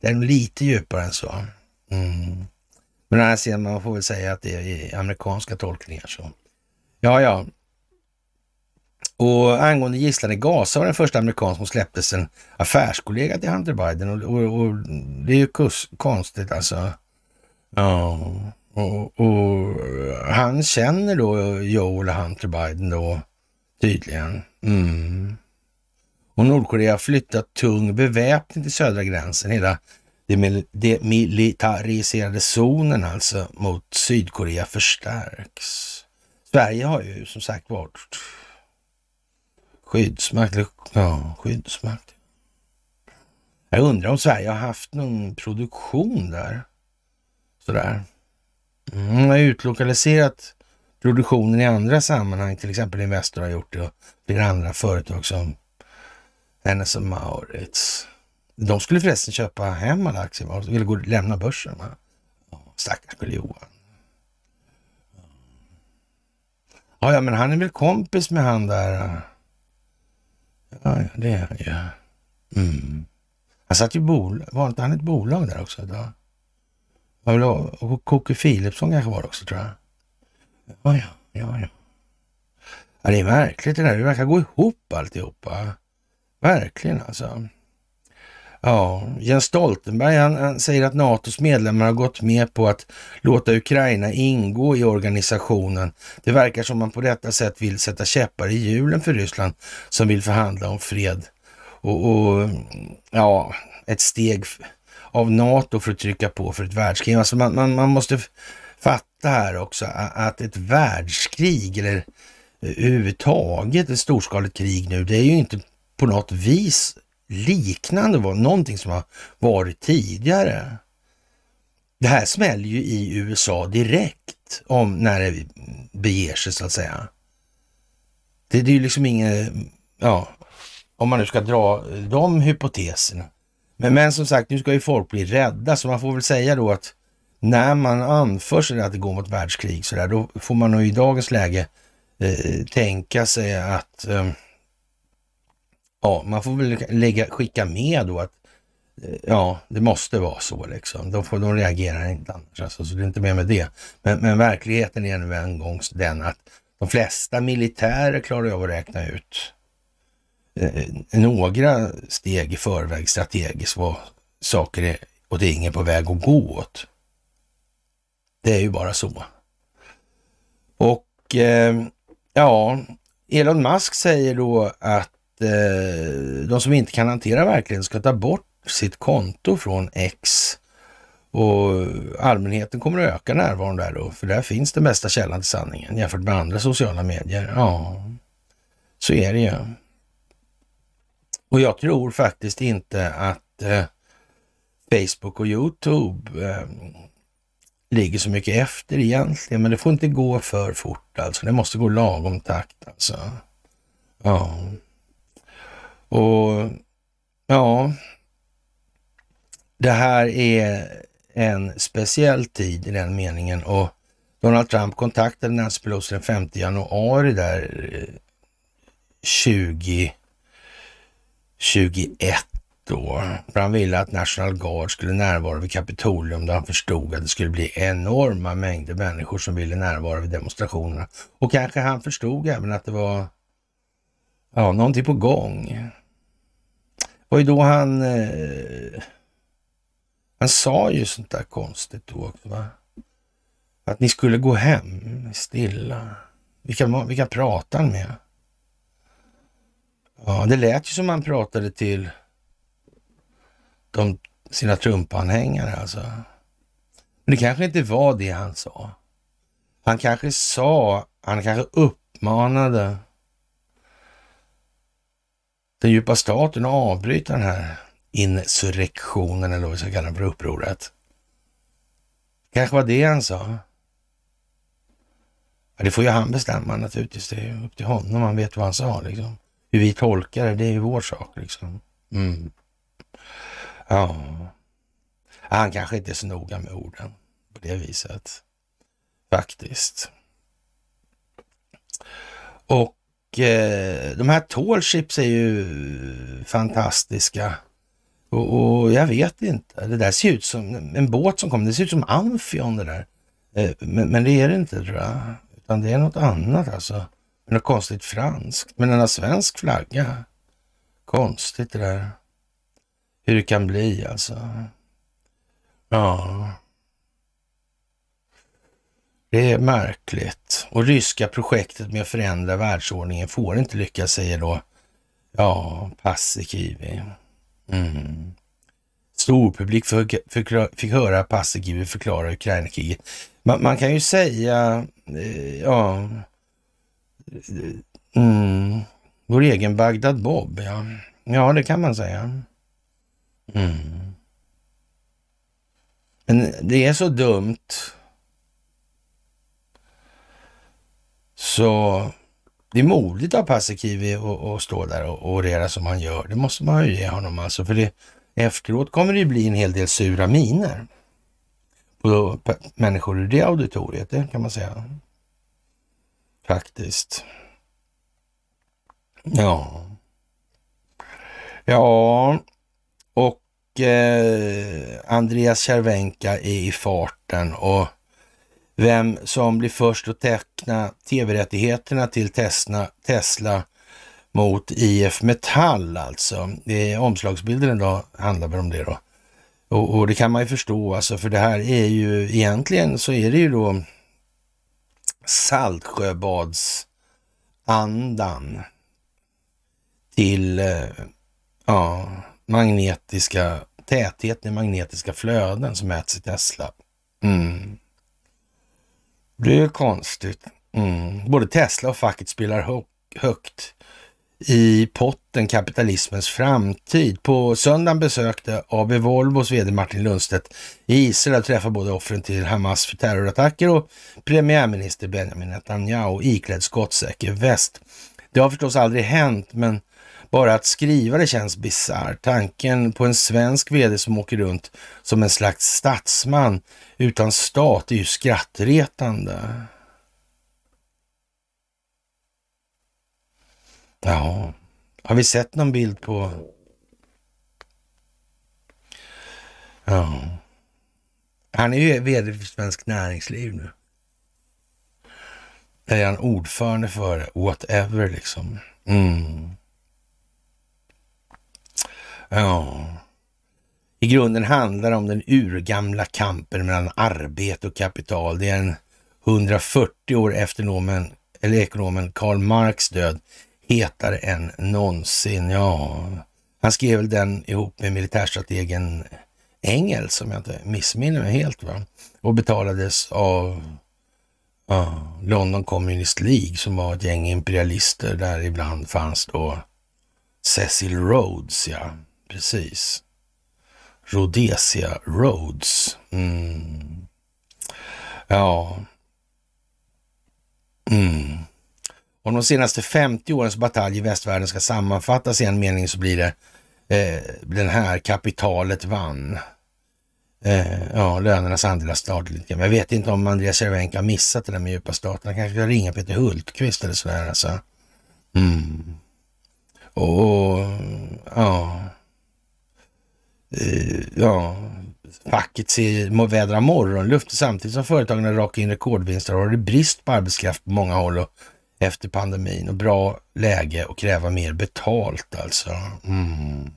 Det är nog lite djupare än så. Mm. Men här ser man får väl säga att det är amerikanska tolkningar så. Ja, ja. Och angående gisslan i Gaza var den första amerikan som släpptes en affärskollega till Hunter Biden och, och, och det är ju konstigt alltså. Ja. Och, och, han känner då Joel Hunter Biden då tydligen. Mm. Och Nordkorea har flyttat tung beväpning till södra gränsen, hela den militariserade zonen alltså mot Sydkorea förstärks. Sverige har ju som sagt varit skyddsmakt. Ja, skyddsmakt. Jag undrar om Sverige har haft någon produktion där. Sådär. Mm, har utlokaliserat produktionen i andra sammanhang, till exempel Investor har gjort det och flera andra företag som Hennes Mauritz. De skulle förresten köpa hem alla aktier, De ville gå och lämna börsen. Va? Stackars skulle Johan. Ja, ja, men han är väl kompis med han där. Eh. Ja, ja det är han ju. Mm. Han satt ju bolag, var inte han ett bolag där också? Då? Han ville ha, och Koke Philipsson kanske var det också tror jag. Ja, ja, ja, ja. Ja, det är märkligt det där. Det verkar gå ihop alltihopa. Verkligen alltså. Ja, Jens Stoltenberg han, han, säger att NATOs medlemmar har gått med på att låta Ukraina ingå i organisationen. Det verkar som man på detta sätt vill sätta käppar i hjulen för Ryssland som vill förhandla om fred. Och, och ja, ett steg av NATO för att trycka på för ett världskrig. Alltså man, man, man måste fatta här också att ett världskrig eller eh, överhuvudtaget ett storskaligt krig nu, det är ju inte på något vis liknande var någonting som har varit tidigare. Det här smäller ju i USA direkt om när det beger sig så att säga. Det, det är ju liksom inget, ja, om man nu ska dra de hypoteserna. Men, men som sagt, nu ska ju folk bli rädda, så man får väl säga då att när man anför sig att det går mot världskrig så där, då får man nog i dagens läge eh, tänka sig att eh, ja, man får väl lägga, skicka med då att eh, ja, det måste vara så liksom. De, får, de reagerar inte annars, alltså, så det är inte mer med det. Men, men verkligheten är nu en gång den att de flesta militärer klarar av att räkna ut Eh, några steg i förväg strategiskt vad saker är och ting är på väg att gå åt. Det är ju bara så. Och eh, ja, Elon Musk säger då att eh, de som inte kan hantera verkligheten ska ta bort sitt konto från X och allmänheten kommer att öka närvaron där då, för där finns den bästa källan till sanningen jämfört med andra sociala medier. Ja, så är det ju. Och jag tror faktiskt inte att eh, Facebook och Youtube eh, ligger så mycket efter egentligen, men det får inte gå för fort alltså. Det måste gå lagom takt alltså. Ja. Och ja, det här är en speciell tid i den meningen och Donald Trump kontaktade Nancy Pelosi den 5 januari där 20 eh, 21 då. Han ville att National Guard skulle närvara vid Kapitolium då han förstod att det skulle bli enorma mängder människor som ville närvara vid demonstrationerna. Och kanske han förstod även att det var ja, någonting på gång. Det var ju då han... Eh, han sa ju sånt där konstigt då också. Va? Att ni skulle gå hem stilla. Vilka, vilka pratar han med? Ja, det lät ju som han pratade till de, sina Trump-anhängare alltså. Men det kanske inte var det han sa. Han kanske sa, han kanske uppmanade den djupa staten att avbryta den här insurrektionen eller vad vi ska kalla det för, upproret. kanske var det han sa. Ja, det får ju han bestämma naturligtvis. Det är upp till honom. Han vet vad han sa liksom. Hur vi tolkar det, det är ju vår sak liksom. Mm. Ja. Han kanske inte är så noga med orden på det viset. Faktiskt. Och eh, de här tålchips är ju fantastiska. Och, och, jag vet inte. Det där ser ut som en båt som kommer. Det ser ut som Amfion det där. Eh, men, men, det är det inte tror jag. Utan det är något annat alltså med något konstigt franskt, men den har svensk flagga. Konstigt det där. Hur det kan bli alltså. Ja. Det är märkligt. Och ryska projektet med att förändra världsordningen får inte lyckas, säger då ja, Paasikivi. Mm. Storpublik för, fick höra Paasikivi förklara Ukrainakriget. Man, man kan ju säga, eh, ja, Mm. Vår egen Bagdad Bob, ja. Ja, det kan man säga. Mm. Men det är så dumt. Så det är modigt av Paasikivi att stå där och orera som han gör. Det måste man ju ge honom alltså. För det, efteråt kommer det ju bli en hel del sura miner på människor i det auditoriet, det kan man säga. Faktiskt. Ja. Ja, och eh, Andreas Cervenka är i farten och vem som blir först att teckna tv-rättigheterna till Tesla, Tesla mot IF Metall alltså. Det är omslagsbilden idag handlar väl om det då. Och, och, det kan man ju förstå alltså, för det här är ju egentligen så är det ju då Saltsjöbadsandan till eh, ja, magnetiska, tätheten i magnetiska flöden som mäts i Tesla. Mm. Det är konstigt. Mm. Både Tesla och facket spelar högt i potten Kapitalismens framtid. På söndagen besökte AB Volvos vd Martin Lundstedt i Israel och träffade både offren till Hamas för terrorattacker och premiärminister Benjamin Netanyahu iklädd skottsäker väst. Det har förstås aldrig hänt, men bara att skriva det känns bisarrt. Tanken på en svensk vd som åker runt som en slags statsman utan stat är ju skrattretande. Ja, har vi sett någon bild på... Ja. Han är ju vd för Svenskt Näringsliv nu. Där är han ordförande för whatever liksom. Mm. Ja. I grunden handlar det om den urgamla kampen mellan arbete och kapital. Det är en 140 år efter nomen, eller ekonomen Karl Marx död hetare än någonsin. Ja, han skrev väl den ihop med militärstrategen Engel, som jag inte missminner mig helt, va? och betalades av ja, London Communist League som var ett gäng imperialister. Där ibland fanns då Cecil Rhodes, ja, precis. Rhodesia Rhodes. Mm. Ja. Mm. Om de senaste 50 årens batalj i västvärlden ska sammanfattas i en mening så blir det eh, den här, kapitalet vann. Eh, ja, lönernas andel av statligt. Jag vet inte om Andreas Cervenka har missat det där med djupa staten. Han kanske ska ringa Peter Hultqvist eller sådär alltså. Mm. Och ja, eh, ja, facket vädrar morgonluft samtidigt som företagen rakar in rekordvinster och har det brist på arbetskraft på många håll och efter pandemin och bra läge och kräva mer betalt alltså. Mm.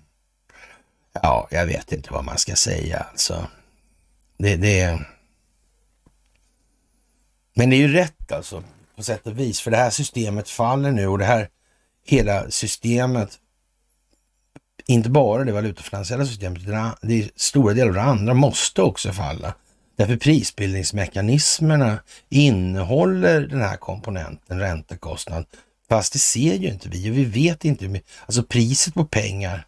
Ja, jag vet inte vad man ska säga alltså. Det, det... Men det är ju rätt alltså på sätt och vis, för det här systemet faller nu och det här hela systemet, inte bara det valutafinansiella systemet, utan det stora delar av det andra måste också falla. Därför prisbildningsmekanismerna innehåller den här komponenten räntekostnad. Fast det ser ju inte vi och vi vet inte. Alltså priset på pengar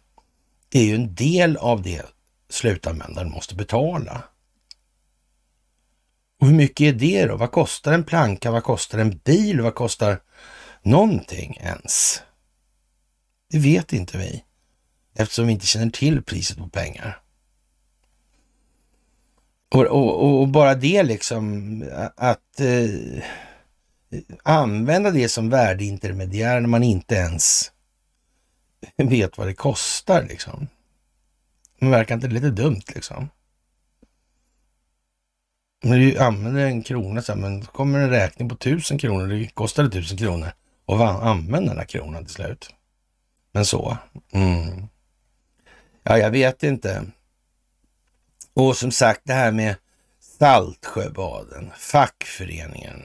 är ju en del av det slutanvändaren måste betala. Och hur mycket är det då? Vad kostar en planka? Vad kostar en bil? Vad kostar någonting ens? Det vet inte vi eftersom vi inte känner till priset på pengar. Och, och, och bara det liksom, att eh, använda det som värdeintermediär när man inte ens vet vad det kostar liksom. Men verkar inte det lite dumt liksom? När du använder en krona så här, men kommer en räkning på tusen kronor, det kostade tusen kronor och använda den här kronan till slut. Men så. Mm. Ja, jag vet inte. Och som sagt det här med Saltsjöbaden, fackföreningarna,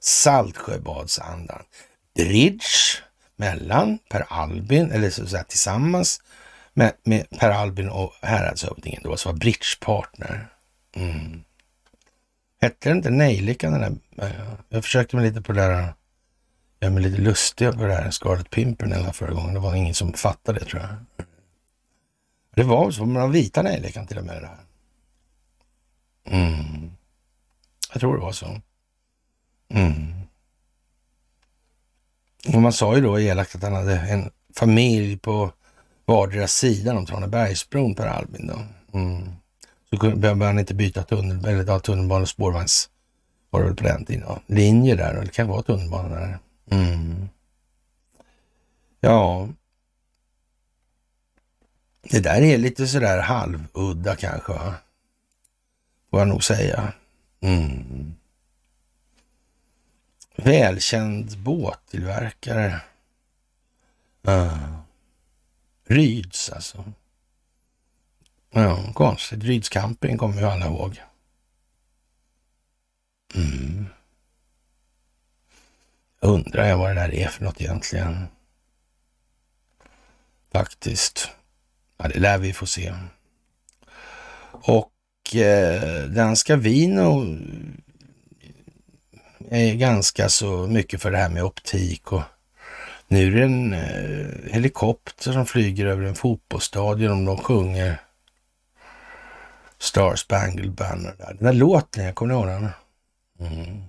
Saltsjöbadsandan, bridge mellan Per Albin, eller så att säga tillsammans med, med Per Albin och häradshövdingen då, som var bridgepartner. Mm. Hette det inte Nejlikan den där? Jag försökte mig lite på det där, jag mig lite lustig på det här Scarlet Pimpernella förra gången. Det var ingen som fattade det tror jag. Det var som de vita nejlikan till och med det här. Mm. Jag tror det var så. Mm. Och man sa ju då elakt att han hade en familj på vardera sidan om Tranebergsbron, Per Albin. Då. Mm. Så behövde han inte byta tunnel, eller, ja, tunnelbana och spårvagns var det väl på den tiden. Ja. Linjer där, eller det kan vara tunnelbana där. Mm. Ja. Det där är lite sådär halvudda kanske. Va? får jag nog säga. Mm. Välkänd båttillverkare. Uh. Ah. Ryds alltså. Ja, konstigt. Ryds camping kommer ju alla ihåg. Mm. Undrar jag vad det där är för något egentligen. Faktiskt. Ja, det lär vi få se. Och eh, den ska vi nog är ganska så mycket för det här med optik och nu är det en eh, helikopter som flyger över en fotbollsstadion och de sjunger Star Spangled Banner. Där. Den där låten, jag kommer ihåg den. Mm.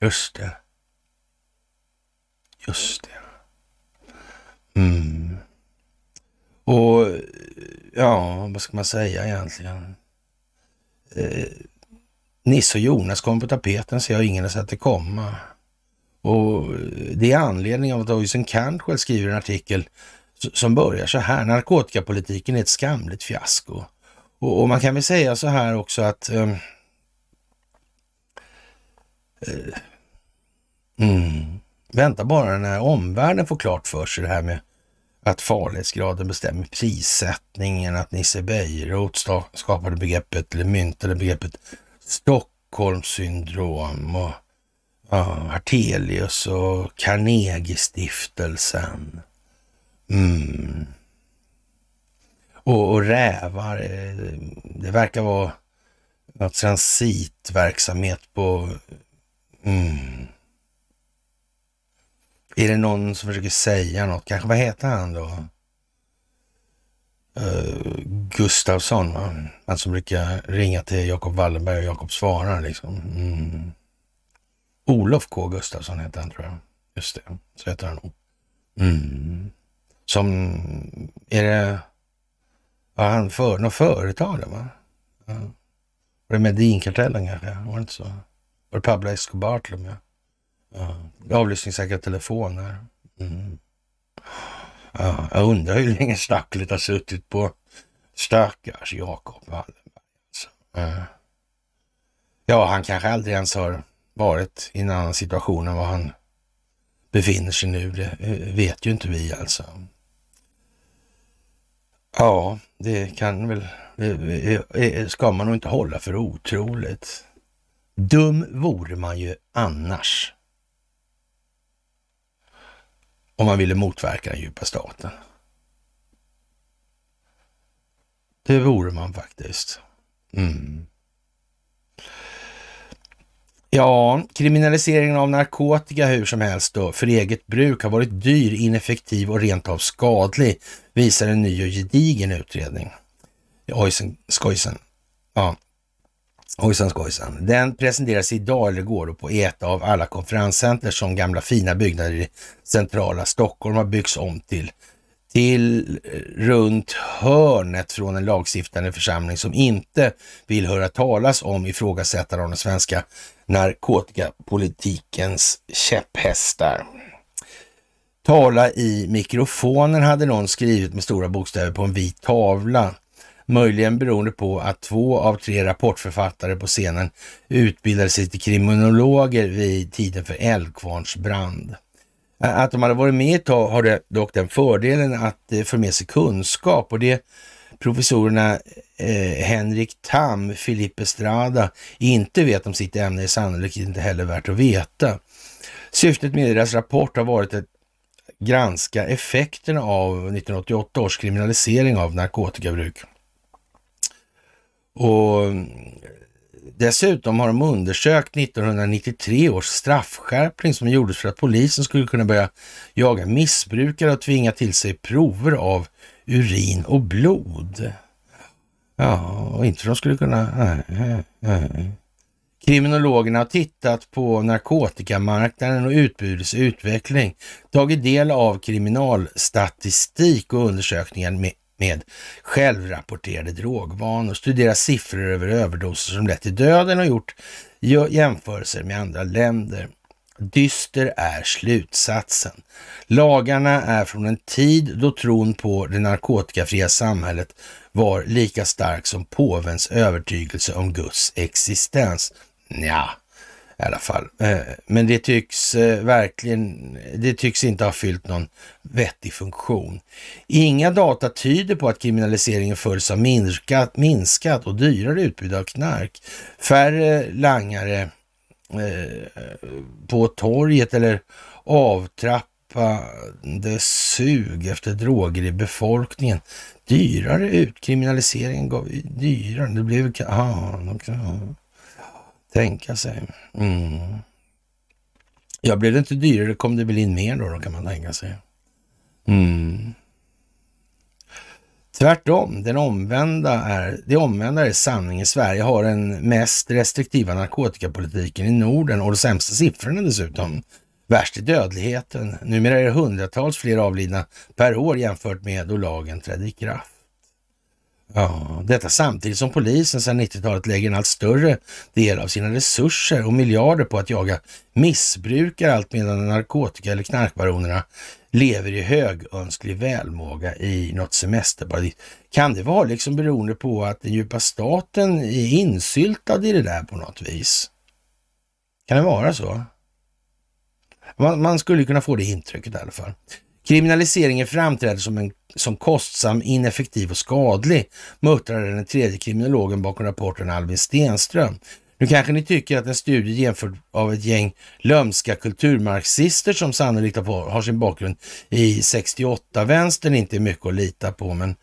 Just det. Just det. Mm. Och ja, vad ska man säga egentligen? Eh, Nisse och Jonas kommer på tapeten, ser jag ingen har sett det komma. Och det är anledningen av att Oysen Cantwell skriver en artikel som börjar så här. Narkotikapolitiken är ett skamligt fiasko. Och, och man kan väl säga så här också att eh, eh, mm, vänta bara när omvärlden får klart för sig det här med att farlighetsgraden bestämmer prissättningen, att Nisse Bejerot skapade begreppet, eller myntade begreppet Stockholmssyndrom och ja, Hartelius och Carnegie-stiftelsen. Mm. Och, och rävar, eh, det verkar vara något transitverksamhet på... Mm. Är det någon som försöker säga något? Kanske, vad heter han då? Uh, eh, Gustavsson, va? han som brukar ringa till Jacob Wallenberg och Jacob svarar liksom. Mm. Olof K Gustavsson heter han tror jag. Just det, så heter han nog. Mm. Som, är det, var han för, något företag där va? Ja. Var det Medinkartellen kanske? Var det inte så? Var det Pablo Escobar till och med? Ja. Avlyssningssäkra telefoner. Mm. Ja, jag undrar hur länge stacklet har suttit på stackars Jakob Wallenberg. Alltså. Ja. ja, han kanske aldrig ens har varit i en annan situation än vad han befinner sig nu. Det eh, vet ju inte vi alltså. Ja, det kan väl... Det ska man nog inte hålla för otroligt. Dum vore man ju annars om man ville motverka den djupa staten. Det vore man faktiskt. Mm. Ja, kriminaliseringen av narkotika hur som helst då, för eget bruk har varit dyr, ineffektiv och rent av skadlig, visar en ny och gedigen utredning. Ojsen, skojsen. Ja. Ojsan skojsan. Den presenteras idag eller igår på ett av alla konferenscenter som gamla fina byggnader i centrala Stockholm har byggts om till. Till eh, runt hörnet från en lagstiftande församling som inte vill höra talas om ifrågasättande av den svenska narkotikapolitikens käpphästar. Tala i mikrofonen hade någon skrivit med stora bokstäver på en vit tavla möjligen beroende på att två av tre rapportförfattare på scenen utbildade sig till kriminologer vid tiden för Älvkvarns brand. Att de hade varit med ett tag har det dock den fördelen att det för med sig kunskap och det professorerna eh, Henrik Tam, Filippe Strada inte vet om sitt ämne är sannolikt inte heller värt att veta. Syftet med deras rapport har varit att granska effekterna av 1988 års kriminalisering av narkotikabruk. Och Dessutom har de undersökt 1993 års straffskärpning som gjordes för att polisen skulle kunna börja jaga missbrukare och tvinga till sig prover av urin och blod. Ja, och inte för att de skulle kunna... Nej, nej. Kriminologerna har tittat på narkotikamarknaden och utbudets utveckling, tagit del av kriminalstatistik och undersökningen med med självrapporterade drogvanor, studerat siffror över överdoser som lett till döden och gjort jämförelser med andra länder. Dyster är slutsatsen. Lagarna är från en tid då tron på det narkotikafria samhället var lika stark som påvens övertygelse om Guds existens. Nja, i alla fall. Eh, men det tycks eh, verkligen, det tycks inte ha fyllt någon vettig funktion. Inga data tyder på att kriminaliseringen följs av minskat, minskat och dyrare utbud av knark. Färre langare eh, på torget eller avtrappade sug efter droger i befolkningen. Dyrare utkriminaliseringen gav dyrare. Det blev... Ah, okay tänka sig. Mm. Ja, blev det inte dyrare kom det väl in mer då, då kan man tänka sig. Mm. Tvärtom, den omvända är, det omvända är sanningen. Sverige har den mest restriktiva narkotikapolitiken i Norden och de sämsta siffrorna dessutom. Värst är dödligheten. Numera är det hundratals fler avlidna per år jämfört med då lagen trädde i kraft. Ja, detta samtidigt som polisen sedan 90-talet lägger en allt större del av sina resurser och miljarder på att jaga missbrukare, allt medan narkotika eller knarkbaronerna lever i högönsklig välmåga i något semesterparadis. Kan det vara liksom beroende på att den djupa staten är insyltad i det där på något vis? Kan det vara så? Man, man skulle kunna få det intrycket i alla fall. Kriminaliseringen framträder som, en, som kostsam, ineffektiv och skadlig, muttrade den tredje kriminologen bakom rapporten Albin Stenström. Nu kanske ni tycker att en studie genomförd av ett gäng lömska kulturmarxister som sannolikt har sin bakgrund i 68-vänstern inte är mycket att lita på, men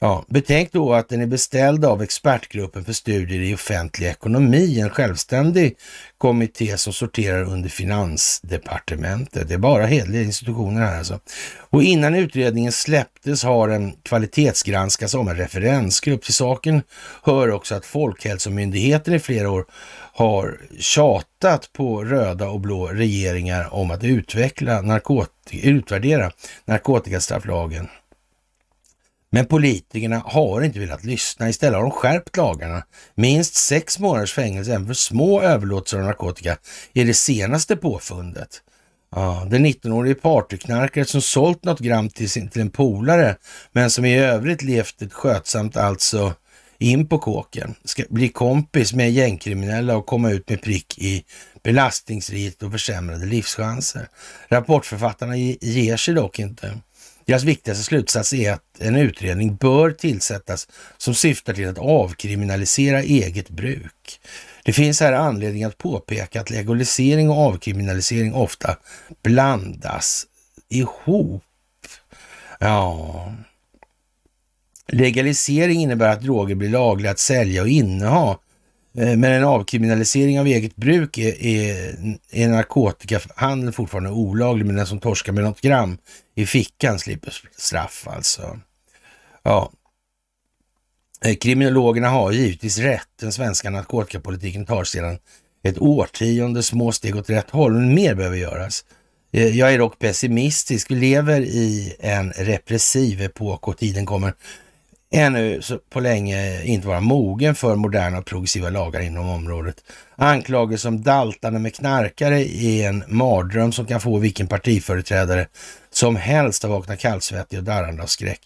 Ja, betänk då att den är beställd av expertgruppen för studier i offentlig ekonomi, en självständig kommitté som sorterar under Finansdepartementet. Det är bara hederliga institutioner här alltså. Och innan utredningen släpptes har den kvalitetsgranskats av en referensgrupp. Till saken hör också att Folkhälsomyndigheten i flera år har tjatat på röda och blå regeringar om att utveckla narkotika, utvärdera narkotikastrafflagen. Men politikerna har inte velat lyssna. Istället har de skärpt lagarna. Minst sex månaders fängelse även för små överlåtelser av narkotika är det senaste påfundet. Ja, den 19-årige partyknarkare som sålt något gram till, sin, till en polare, men som i övrigt levt ett skötsamt, alltså in på kåken, ska bli kompis med gängkriminella och komma ut med prick i belastningsriket och försämrade livschanser. Rapportförfattarna ger sig dock inte. Deras viktigaste slutsats är att en utredning bör tillsättas som syftar till att avkriminalisera eget bruk. Det finns här anledning att påpeka att legalisering och avkriminalisering ofta blandas ihop. Ja. Legalisering innebär att droger blir lagliga att sälja och inneha Eh, men en avkriminalisering av eget bruk är, är, är narkotikahandeln fortfarande olaglig, men den som torskar med något gram i fickan slipper straff alltså. Ja. Eh, kriminologerna har givetvis rätt. Den svenska narkotikapolitiken tar sedan ett årtionde små steg åt rätt håll, men mer behöver göras. Eh, jag är dock pessimistisk. Vi lever i en repressiv epok och tiden kommer ännu på länge inte vara mogen för moderna och progressiva lagar inom området. Anklagelser om daltande med knarkare är en mardröm som kan få vilken partiföreträdare som helst att vakna kallsvettig och darrande av skräck.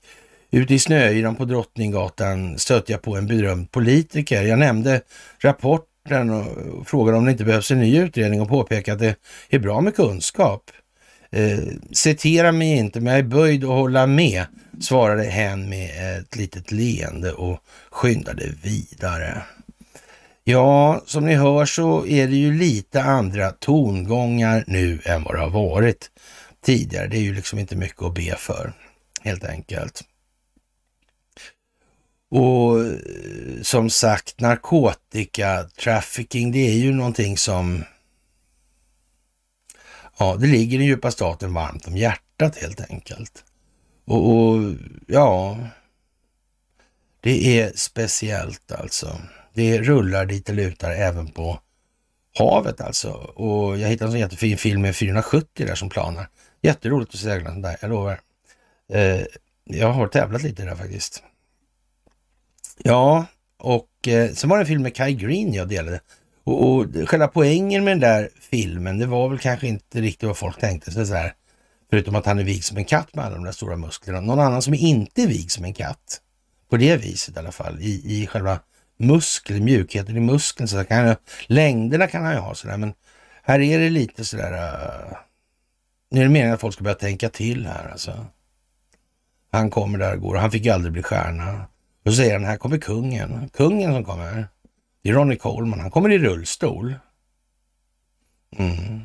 Ute i snöyran på Drottninggatan stötte jag på en berömd politiker. Jag nämnde rapporten och frågade om det inte behövs en ny utredning och påpekade att det är bra med kunskap. Eh, citera mig inte, men jag är böjd att hålla med svarade hen med ett litet leende och skyndade vidare. Ja, som ni hör så är det ju lite andra tongångar nu än vad det har varit tidigare. Det är ju liksom inte mycket att be för, helt enkelt. Och eh, som sagt, narkotika, trafficking, det är ju någonting som... Ja, det ligger den djupa staten varmt om hjärtat helt enkelt. Och, och ja, det är speciellt alltså. Det rullar dit det lutar även på havet alltså. Och jag hittade en sån jättefin film med 470 där som planar. Jätteroligt att segla den där, jag lovar. Eh, jag har tävlat lite där faktiskt. Ja, och eh, sen var det en film med Kai Green jag delade. Och, och själva poängen med den där filmen, det var väl kanske inte riktigt vad folk tänkte sig så här. Förutom att han är vig som en katt med alla de där stora musklerna. Någon annan som inte är vig som en katt, på det viset i alla fall, i, i själva muskeln, mjukheten i muskeln. Så kan jag, längderna kan han ju ha sådär, men här är det lite sådär... Uh, nu är det meningen att folk ska börja tänka till här alltså. Han kommer där och går, han fick ju aldrig bli stjärna. Då säger han, här kommer kungen. Kungen som kommer, det är Ronnie Coleman, han kommer i rullstol. Mm.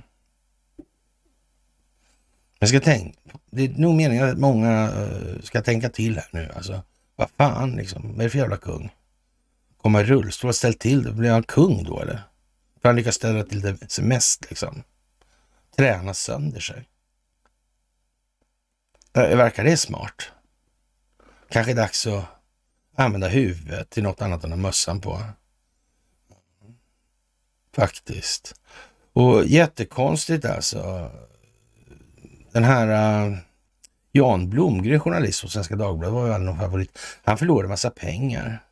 Jag ska tänka, det är nog meningen att många eh, ska tänka till här nu. Alltså, vad fan liksom, vad är det för jävla kung? Komma i rullstol, ställt till det, blir han kung då eller? För han lyckas ställa till det mest liksom. Träna sönder sig. Eh, verkar det smart? Kanske dags att använda huvudet till något annat än att mössan på. Faktiskt. Och jättekonstigt alltså den här uh, Jan Blomgren, journalist på Svenska Dagbladet, var ju aldrig någon favorit. Han förlorade en massa pengar.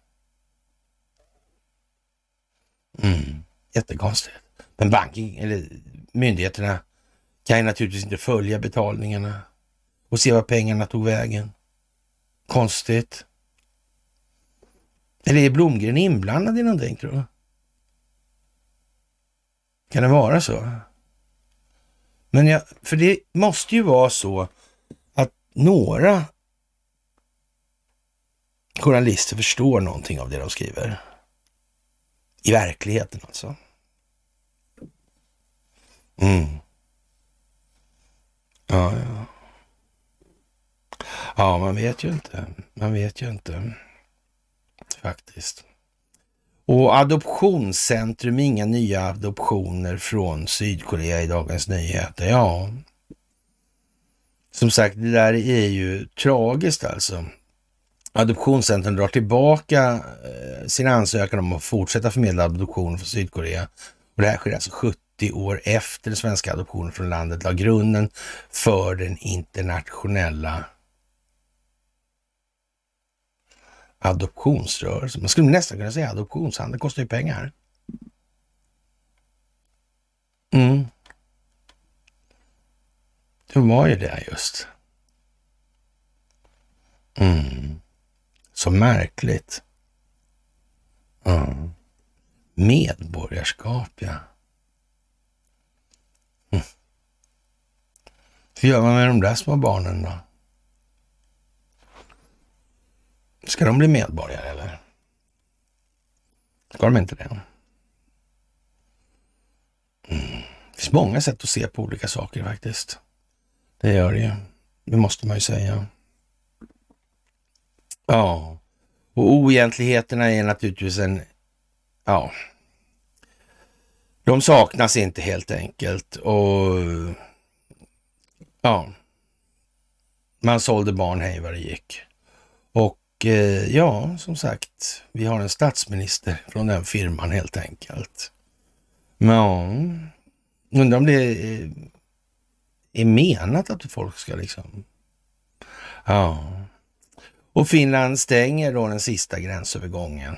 Mm. Jättekonstigt. Men banking, eller myndigheterna kan ju naturligtvis inte följa betalningarna och se var pengarna tog vägen. Konstigt. Eller är Blomgren inblandad i någonting tror du? Kan det vara så? Men jag, för det måste ju vara så att några journalister förstår någonting av det de skriver. I verkligheten alltså. Mm. Ja, ja. Ja, man vet ju inte. Man vet ju inte. Faktiskt. Och Adoptionscentrum, inga nya adoptioner från Sydkorea i Dagens Nyheter. Ja, som sagt, det där är ju tragiskt alltså. Adoptionscentrum drar tillbaka eh, sin ansökan om att fortsätta förmedla adoption från Sydkorea. Och det här sker alltså 70 år efter den svenska adoptionen från landet la grunden för den internationella adoptionsrörelse. Man skulle nästan kunna säga adoptionshandel, kostar ju pengar. Mm. Det var ju det just. Mm. Så märkligt. Mm. Medborgarskap, ja. Mm. Hur gör man med de där små barnen då? Ska de bli medborgare eller? Ska de inte det? Mm. Det finns många sätt att se på olika saker faktiskt. Det gör det ju. Det måste man ju säga. Ja, och oegentligheterna är naturligtvis en... Ja, de saknas inte helt enkelt. Och ja, man sålde barn hej vad det gick. Och eh, ja, som sagt, vi har en statsminister från den firman helt enkelt. Ja, undrar om det är, menat att folk ska liksom... Ja. Och Finland stänger då den sista gränsövergången.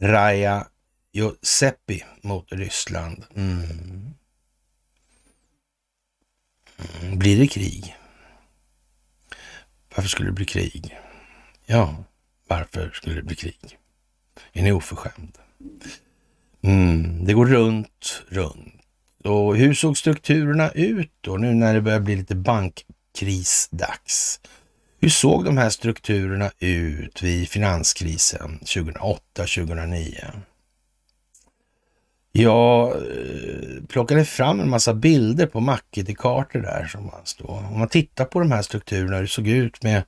Raja Joseppi mot Ryssland. Mm. mm. Blir det krig? Varför skulle det bli krig? Ja, varför skulle det bli krig? Är ni oförskämd? Mm, det går runt, runt. Och hur såg strukturerna ut då, nu när det börjar bli lite bankkrisdags? Hur såg de här strukturerna ut vid finanskrisen 2008-2009? Jag eh, plockade fram en massa bilder på Macke kartor där som fanns då. Om man tittar på de här strukturerna, hur det såg ut med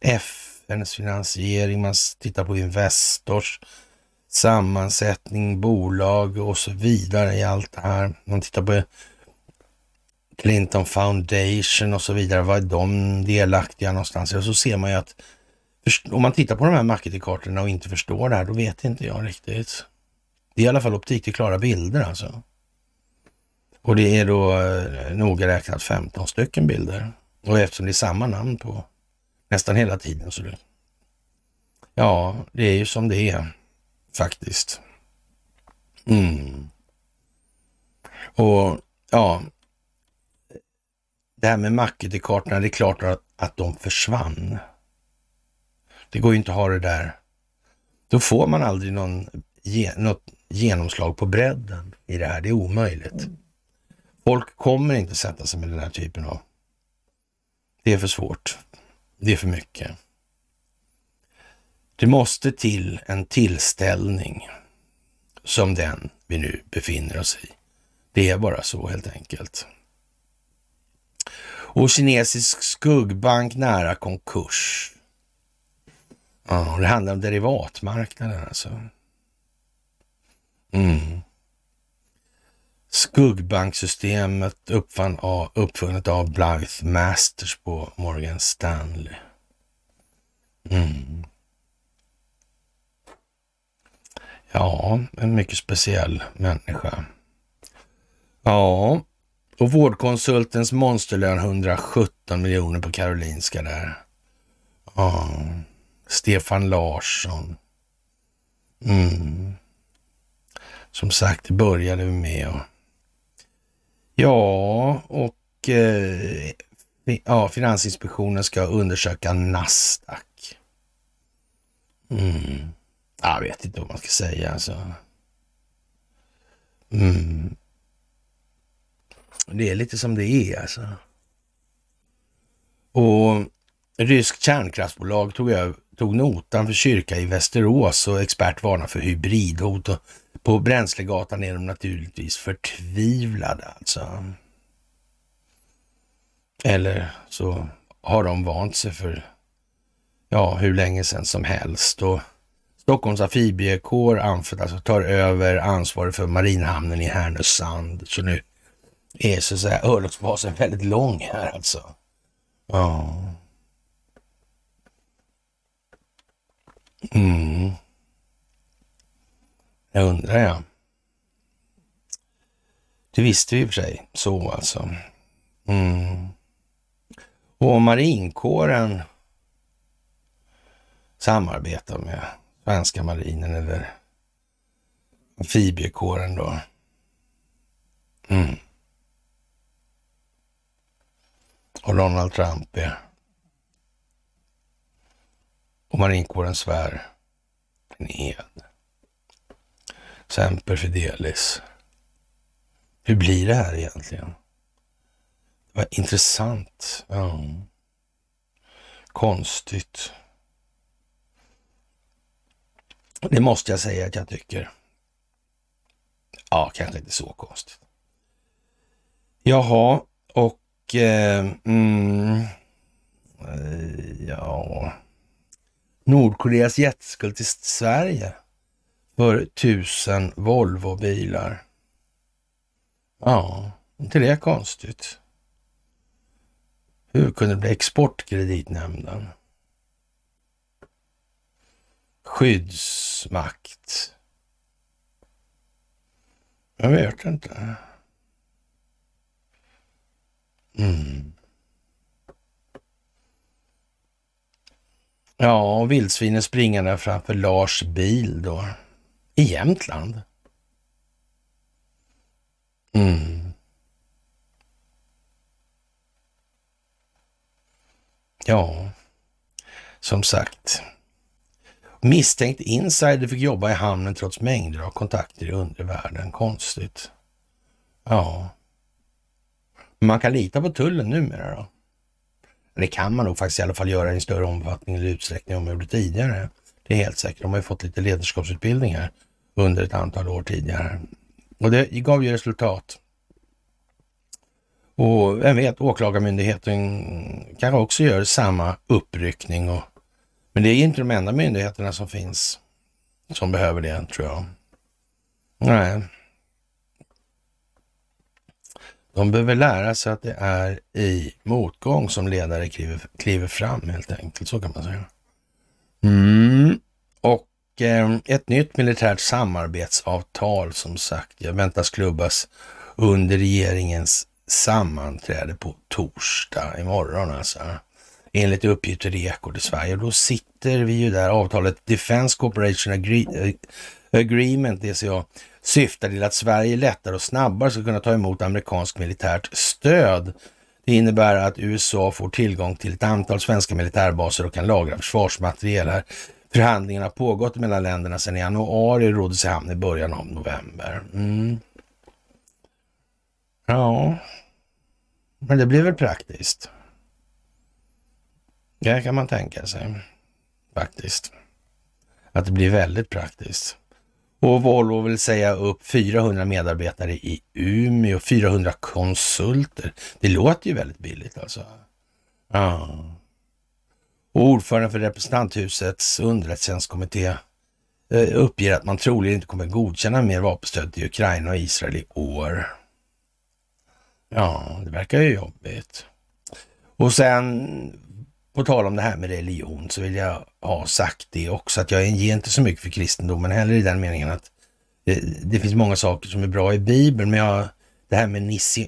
F hennes finansiering, man tittar på Investors sammansättning, bolag och så vidare i allt det här. Man tittar på Clinton Foundation och så vidare. Vad är de delaktiga någonstans? Och så ser man ju att om man tittar på de här marketingkartorna och inte förstår det här, då vet inte jag riktigt. Det är i alla fall optik till klara bilder alltså. Och det är då eh, noga räknat 15 stycken bilder. Och eftersom det är samma namn på nästan hela tiden. Så det, ja, det är ju som det är faktiskt. Mm. Och ja, det här med Mackedekartorna, det är klart att, att de försvann. Det går ju inte att ha det där. Då får man aldrig någon, ge, något genomslag på bredden i det här. Det är omöjligt. Folk kommer inte sätta sig med den här typen av... Det är för svårt det är för mycket. Det måste till en tillställning som den vi nu befinner oss i. Det är bara så helt enkelt. Och kinesisk skuggbank nära konkurs. Ja, det handlar om derivatmarknaden alltså. Mm. Skuggbanksystemet uppfann av, uppfunnet av Blythe Masters på Morgan Stanley. Mm. Ja, en mycket speciell människa. Ja, och vårdkonsultens monsterlön 117 miljoner på Karolinska där. Ja, Stefan Larsson. Mm. Som sagt, det började vi med. att Ja, och eh, ja, Finansinspektionen ska undersöka Nasdaq. Mm. Jag vet inte vad man ska säga alltså. Mm. Det är lite som det är alltså. Och ryskt kärnkraftsbolag tog, tog notan för kyrka i Västerås och expert varnar för hybridhot och på Bränslegatan är de naturligtvis förtvivlade alltså. Eller så har de vant sig för ja, hur länge sedan som helst. Och Stockholms amfibiekår, Amfet, alltså tar över ansvaret för marinhamnen i Härnösand. Så nu är så att säga örlogsbasen väldigt lång här alltså. Ja. Mm. Jag undrar ja. Det visste vi i och för sig, så alltså. Mm. Och om marinkåren samarbetar med svenska marinen eller amfibiekåren då. Mm. Och Donald Trump är. Och marinkåren svär en ed. Semper Fidelis. Hur blir det här egentligen? Vad intressant. Ja. Konstigt. Det måste jag säga att jag tycker. Ja, kanske inte så konstigt. Jaha, och... Eh, mm, eh, ja... Nordkoreas jätteskuld till Sverige för tusen Volvobilar. Ja, inte det är konstigt. Hur kunde det bli Exportkreditnämnden? Skyddsmakt. Jag vet inte. Mm. Ja, vildsvinen springande framför Lars bil då i Jämtland. Mm. Ja, som sagt. Misstänkt insider fick jobba i hamnen trots mängder av kontakter i undervärlden. Konstigt. Ja. Man kan lita på tullen numera då? Det kan man nog faktiskt i alla fall göra i en större omfattning eller utsträckning om man gjorde tidigare. Det är helt säkert. De har ju fått lite ledarskapsutbildningar under ett antal år tidigare. Och det gav ju resultat. Och vem vet, Åklagarmyndigheten kanske också gör samma uppryckning. Och, men det är inte de enda myndigheterna som finns som behöver det, tror jag. Nej. De behöver lära sig att det är i motgång som ledare kliver, kliver fram helt enkelt. Så kan man säga. Mm. Och eh, ett nytt militärt samarbetsavtal som sagt väntas klubbas under regeringens sammanträde på torsdag imorgon alltså. Enligt uppgifter i Ekot i Sverige. då sitter vi ju där avtalet Defense Cooperation eh, Agreement, DCA, syftar till att Sverige lättare och snabbare ska kunna ta emot amerikanskt militärt stöd. Det innebär att USA får tillgång till ett antal svenska militärbaser och kan lagra försvarsmateriel här. Förhandlingarna har pågått mellan länderna sedan i januari och roddes i hamn i början av november. Mm. Ja, men det blir väl praktiskt. Det kan man tänka sig faktiskt. Att det blir väldigt praktiskt. Och Volvo vill säga upp 400 medarbetare i Umeå, 400 konsulter. Det låter ju väldigt billigt alltså. Ja. Ordförande för representanthusets underrättelsetjänstkommitté eh, uppger att man troligen inte kommer godkänna mer vapenstöd till Ukraina och Israel i år. Ja, det verkar ju jobbigt. Och sen på tal om det här med religion så vill jag ha sagt det också att jag är inte så mycket för kristendomen heller i den meningen att eh, det, finns många saker som är bra i Bibeln, men jag, det här med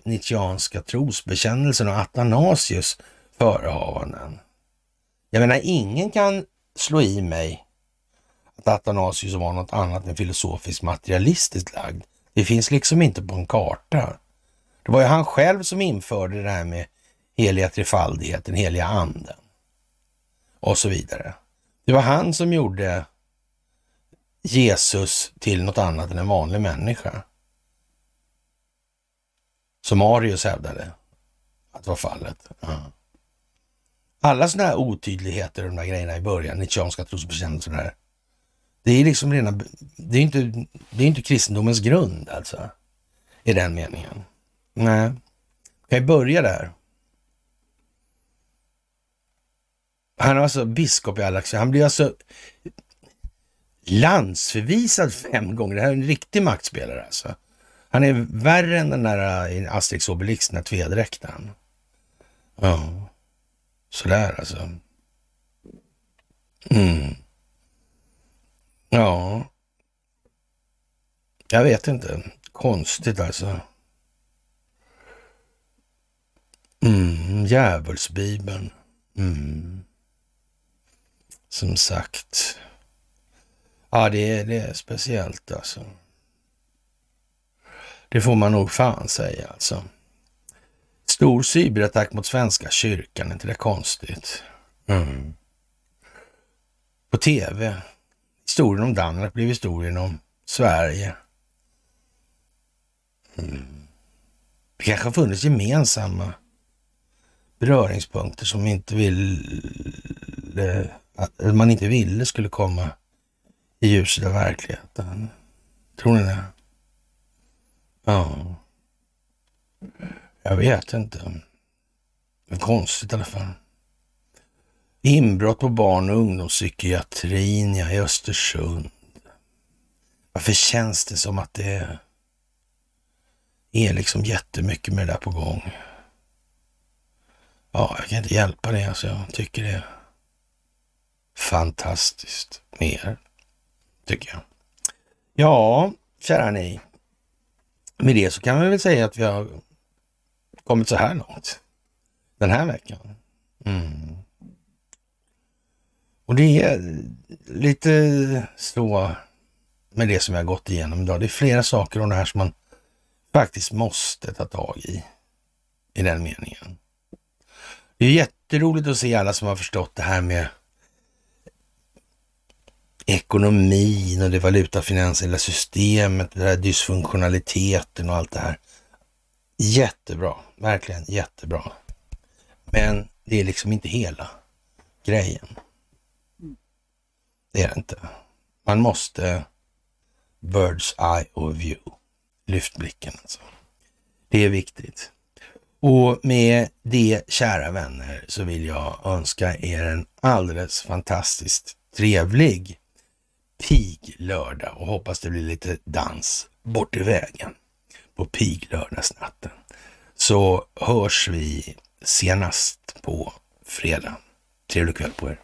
nietzscheanska trosbekännelsen och Athanasius förehavanden. Jag menar, ingen kan slå i mig att Athanasius var något annat än filosofiskt materialistiskt lagd. Det finns liksom inte på en karta. Det var ju han själv som införde det här med heliga trefaldigheten, heliga anden och så vidare. Det var han som gjorde Jesus till något annat än en vanlig människa. Som Arius hävdade att var fallet. Ja. Alla sådana här otydligheter och de där grejerna i början, nietzscheanska trosbekännelser det här. Det är liksom rena, det är inte, det är inte kristendomens grund alltså. I den meningen. Nej, kan ju börja där. Han var alltså biskop i Alaxia. Han blev alltså landsförvisad fem gånger. Det här är en riktig maktspelare alltså. Han är värre än den där eh, Asterix Obelix, den där tvedräkten. Ja. Sådär alltså. Mm. Ja. Jag vet inte. Konstigt alltså. Mm, djävulsbibeln. Mm. Som sagt. Ja, det är, det är speciellt alltså. Det får man nog fan säga alltså. Stor cyberattack mot Svenska kyrkan, inte det konstigt? Mm. På tv. Historien om Danmark blev historien om Sverige. Mm. Det kanske har funnits gemensamma beröringspunkter som inte ville, eh, man inte ville skulle komma i ljuset av verkligheten. Tror ni det? Ja. Jag vet inte. Men konstigt i alla fall. Inbrott på barn och ungdomspsykiatrin ja, i Östersund. Varför känns det som att det är Är liksom jättemycket med det där på gång? Ja, jag kan inte hjälpa det. Alltså, jag tycker det är fantastiskt med er, tycker jag. Ja, kära ni. Med det så kan vi väl säga att vi har kommit så här långt den här veckan. Mm. Och det är lite så med det som jag gått igenom idag. Det är flera saker om det här som man faktiskt måste ta tag i, i den meningen. Det är jätteroligt att se alla som har förstått det här med ekonomin och det valutafinansiella systemet, den här dysfunktionaliteten och allt det här. Jättebra, verkligen jättebra. Men det är liksom inte hela grejen. Mm. Det är det inte. Man måste birds eye och view. Lyft blicken alltså. Det är viktigt. Och med det, kära vänner, så vill jag önska er en alldeles fantastiskt trevlig pig lördag och hoppas det blir lite dans bort i vägen på piglördagsnatten. Så hörs vi senast på fredag. Trevlig kväll på er.